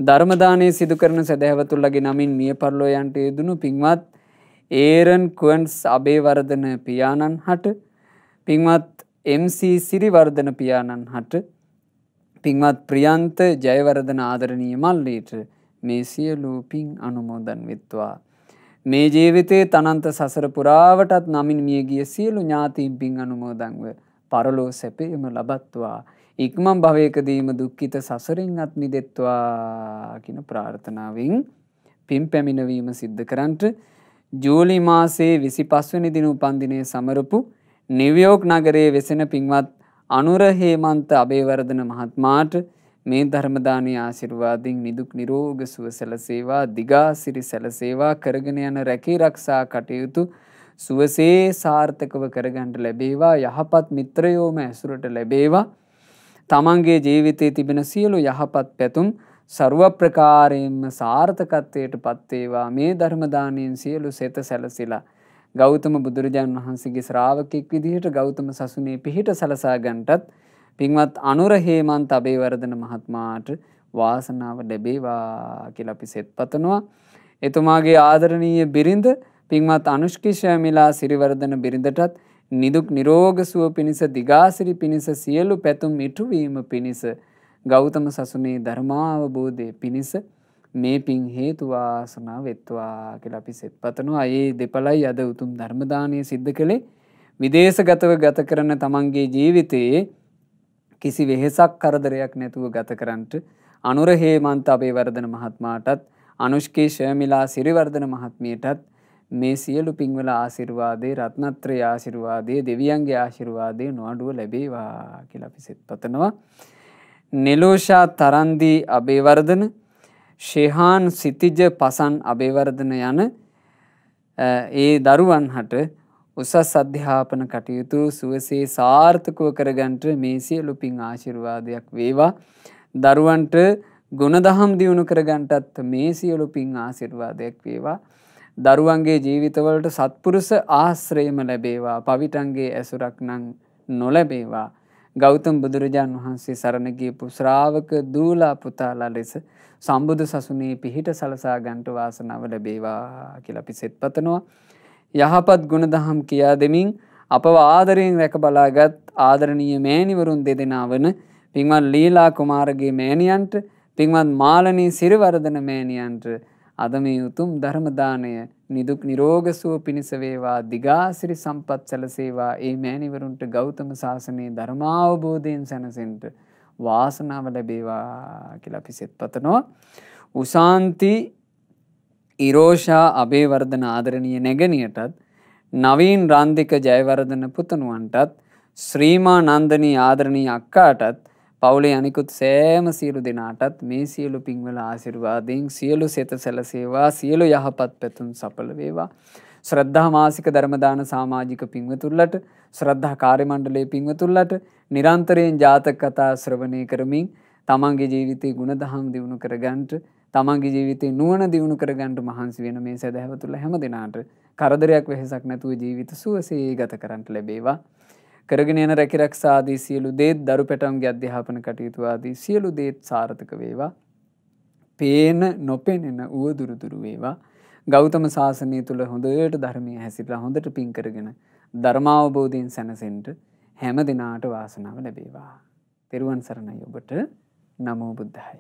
ධර්මදානය සිදු කරන සැදැහැවතුල්ලගේ නමින් මිය පරලෝ යන්ට යෙදනු පින්වත් ඒරන් කුවන්ස් අබේවර්ධන පියාණන් හට පින්වත් MC සිරිවර්ධන පියාණන් හට පින්වත් ප්‍රියන්ත ජයවරධන ආදරණීය මල්ලීට මේ සියලූ පින් අනුමෝදන් විත්වා. මේ ජීවිතයේ තනන්ත සසර පුරාවටත් නමින් මියගිය සියලු ඥාතීන් පින් අනුමෝදංව පරලෝ සැපේම ලබත්වා. ඉක්මන් භවයකදීම දුක්ඛිත සසරින් අත් මිදෙත්වා කියන ප්‍රාර්ථනාවෙන් පින් පැමිණවීම සිද්ධ කරන්නට ජූලි මාසයේ 25 වෙනි දින උපන්දිනයේ සමරපු නිව්යෝක් නගරයේ වෙසෙන පින්වත් අනුර හේමන්ත අබේවර්ධන මහත්මයාට මේ ධර්ම දානීය ආශිර්වාදින් නිදුක් නිරෝග සුව සැලසේවා දිගාසිරි සැලසේවා කරගෙන යන රැකී රක්ෂා කටයුතු සුවසේ සාර්ථකව කරගන්න ලැබේවා යහපත් මිත්‍රයෝම ඇසුරට ලැබේවා තමන්ගේ ජීවිතයේ තිබෙන සියලු යහපත් පැතුම් සර්ව ප්‍රකාරයෙන්ම සාර්ථකත්වයට පත්වේවා මේ ධර්මදානයෙන් සියලු සෙත සැලසිලා. ගෞතම බුදුරජාන් වහන්සේගේ ශ්‍රාවකෙක් විදිහට ගෞතම සසුනේ පිහිට සලසා ගන්ටත් පින්වත් අනුරහේමන් තබේවර්ධන මහත්මාට වාසනාව ලැබේවා කියලා අපි සෙත් පතනවා. එතුමාගේ ආදරණීය බිරිඳ පින්වත් අනුෂ්කිෂයමිලා සිරිවර්ධන බිරිඳටත් නිදුක් නිරෝගසුව පිණිස දිගාසිරි පිණිස සියලු පැතුම් ඉටුවීම පිණිස ගෞතම සසුනේ ධර්මාවබෝධය පිණිස මේ පින් හේතුවාසනා වෙත්වා කියලා අපි සෙත් පතනවා ඒ දෙපළයි අද උතුම් ධර්මදානය සිද්ධ කළේ විදේශගතව ගත කරන තමන්ගේ ජීවිතයේ කිසි වෙහෙසක් කරදරයක් නැතුව ගත කරන්නට අනුර හේමන්ත අපේ වර්ධන මහත්මාටත් අනුෂ්කේ ශයමිලා සිරිවර්ධන මහත්මියටත් මේ සියලු පින්වල ආසිරවාදේ රත්නත්‍රය ආසිරවාදය දෙවියන්ගේ ආශිරවාදය නොඩුව ලැබේවා කියලපිසිත් පතනවා. නෙලෝෂා තරන්දී අබේවර්ධන ශෙහාන් සිතිජ පසන් අබේවර්ධන යන ඒ දරුවන් හට උසස් අධ්‍යාපන කටයුතු සුවසේ සාර්ථකව කරගන්ට මේ සියලු පින් ආශිර්වාදයක් වේවා. දරුවන්ට ගුණදහම් දියුණු කරගන්ටත් මේ සියලු පින් ආසිර්වාදයක් වේවා. දරුවන්ගේ ජීවිතවලට සත්පුරුස ආශ්‍රයම ලැබේවා පවිටන්ගේ ඇසුරක් නං නොලැබේවා ගෞතම් බුදුරජාන් වහන්සේ සරණගියපු ශ්‍රාවක දූලා පුතාලා ලෙස සම්බුදු සසුනේ පිහිට සලසා ගන්ට වාසනාව ලැබේවා කියලා අපි සෙත්පතනවා යහපත් ගුණදහම් කියා දෙමින් අපව ආදරයෙන් රැක බලාගත් ආදරණීය මෑණිවරුන් දෙදෙනා වන පින්වත් ලීලා කුමාරගේ මෑණියන්ට පින්වත් මාලනී සිරිවර්ධන මෑණියන්ට අද මේ උතුම් ධර්ම දාණය නිදුක් නිරෝග සුව පිණිස වේවා දිගාසිරි සම්පත් සැලසේවා ඒ මෑණිවරුන්ට ගෞතම සාසනයේ ධර්මාවබෝධයෙන් සැනසෙන්න වාසනාව ලැබේවා කියලා අපි සෙත් පතනවා උසාන්ති ඉරෝෂා අබේවර්ධන ආදරණීය නැගණියටත් නවීන් රන්දික ජයවර්ධන පුතණුවන්ටත් ශ්‍රීමා නන්දනී ආදරණීය අක්කාටත් පවුලේ අනිකුත් සෑම සියලු දෙනාටත් මේ සියලු පින්වල ආසිර්වාදයෙන් සියලු සෙත සැලසේවා සියලු යහපත් පැතුම් සඵල වේවා. ශ්‍රද්ධා මාසික ධර්මදාන සමාජික පින්වතුන්ලට ශ්‍රද්ධා කාර්ය මණ්ඩලයේ පින්වතුන්ලට නිරන්තරයෙන් ජාතක කතා ශ්‍රවණය කරමින් තමන්ගේ ජීවිතයේ ගුණධම් දියුණු කරගන්නට තමන්ගේ ජීවිතේ නුවණ දියුණු කරගන්නට මහන්සි වෙන මේ සදහැවතුල හැම දිනාට කරදරයක් වෙහෙසක් නැතුව ජීවිත සුවසේ ගත කරන්නට ලැබේවා. කරගෙන යන රැකිරක්ෂාදී සියලු දේත් දරු පැටවුන්ගේ අධ්‍යාපන කටයුතු ආදී සියලු දේත් සාර්ථක වේවා. පේන නොපෙනෙන ඌවදුරුදුරු වේවා. ගෞතම ශාසනය තුළ හොඳට ධර්මය හැසිටලා හොඳට පින් කරගෙන ධර්මාවබෝධයෙන් සැනසෙන්ට හැම දෙනාට වාසනාව ලැබේවා. තෙරුවන් සරණයි ඔබට නමෝ බුද්ධාය.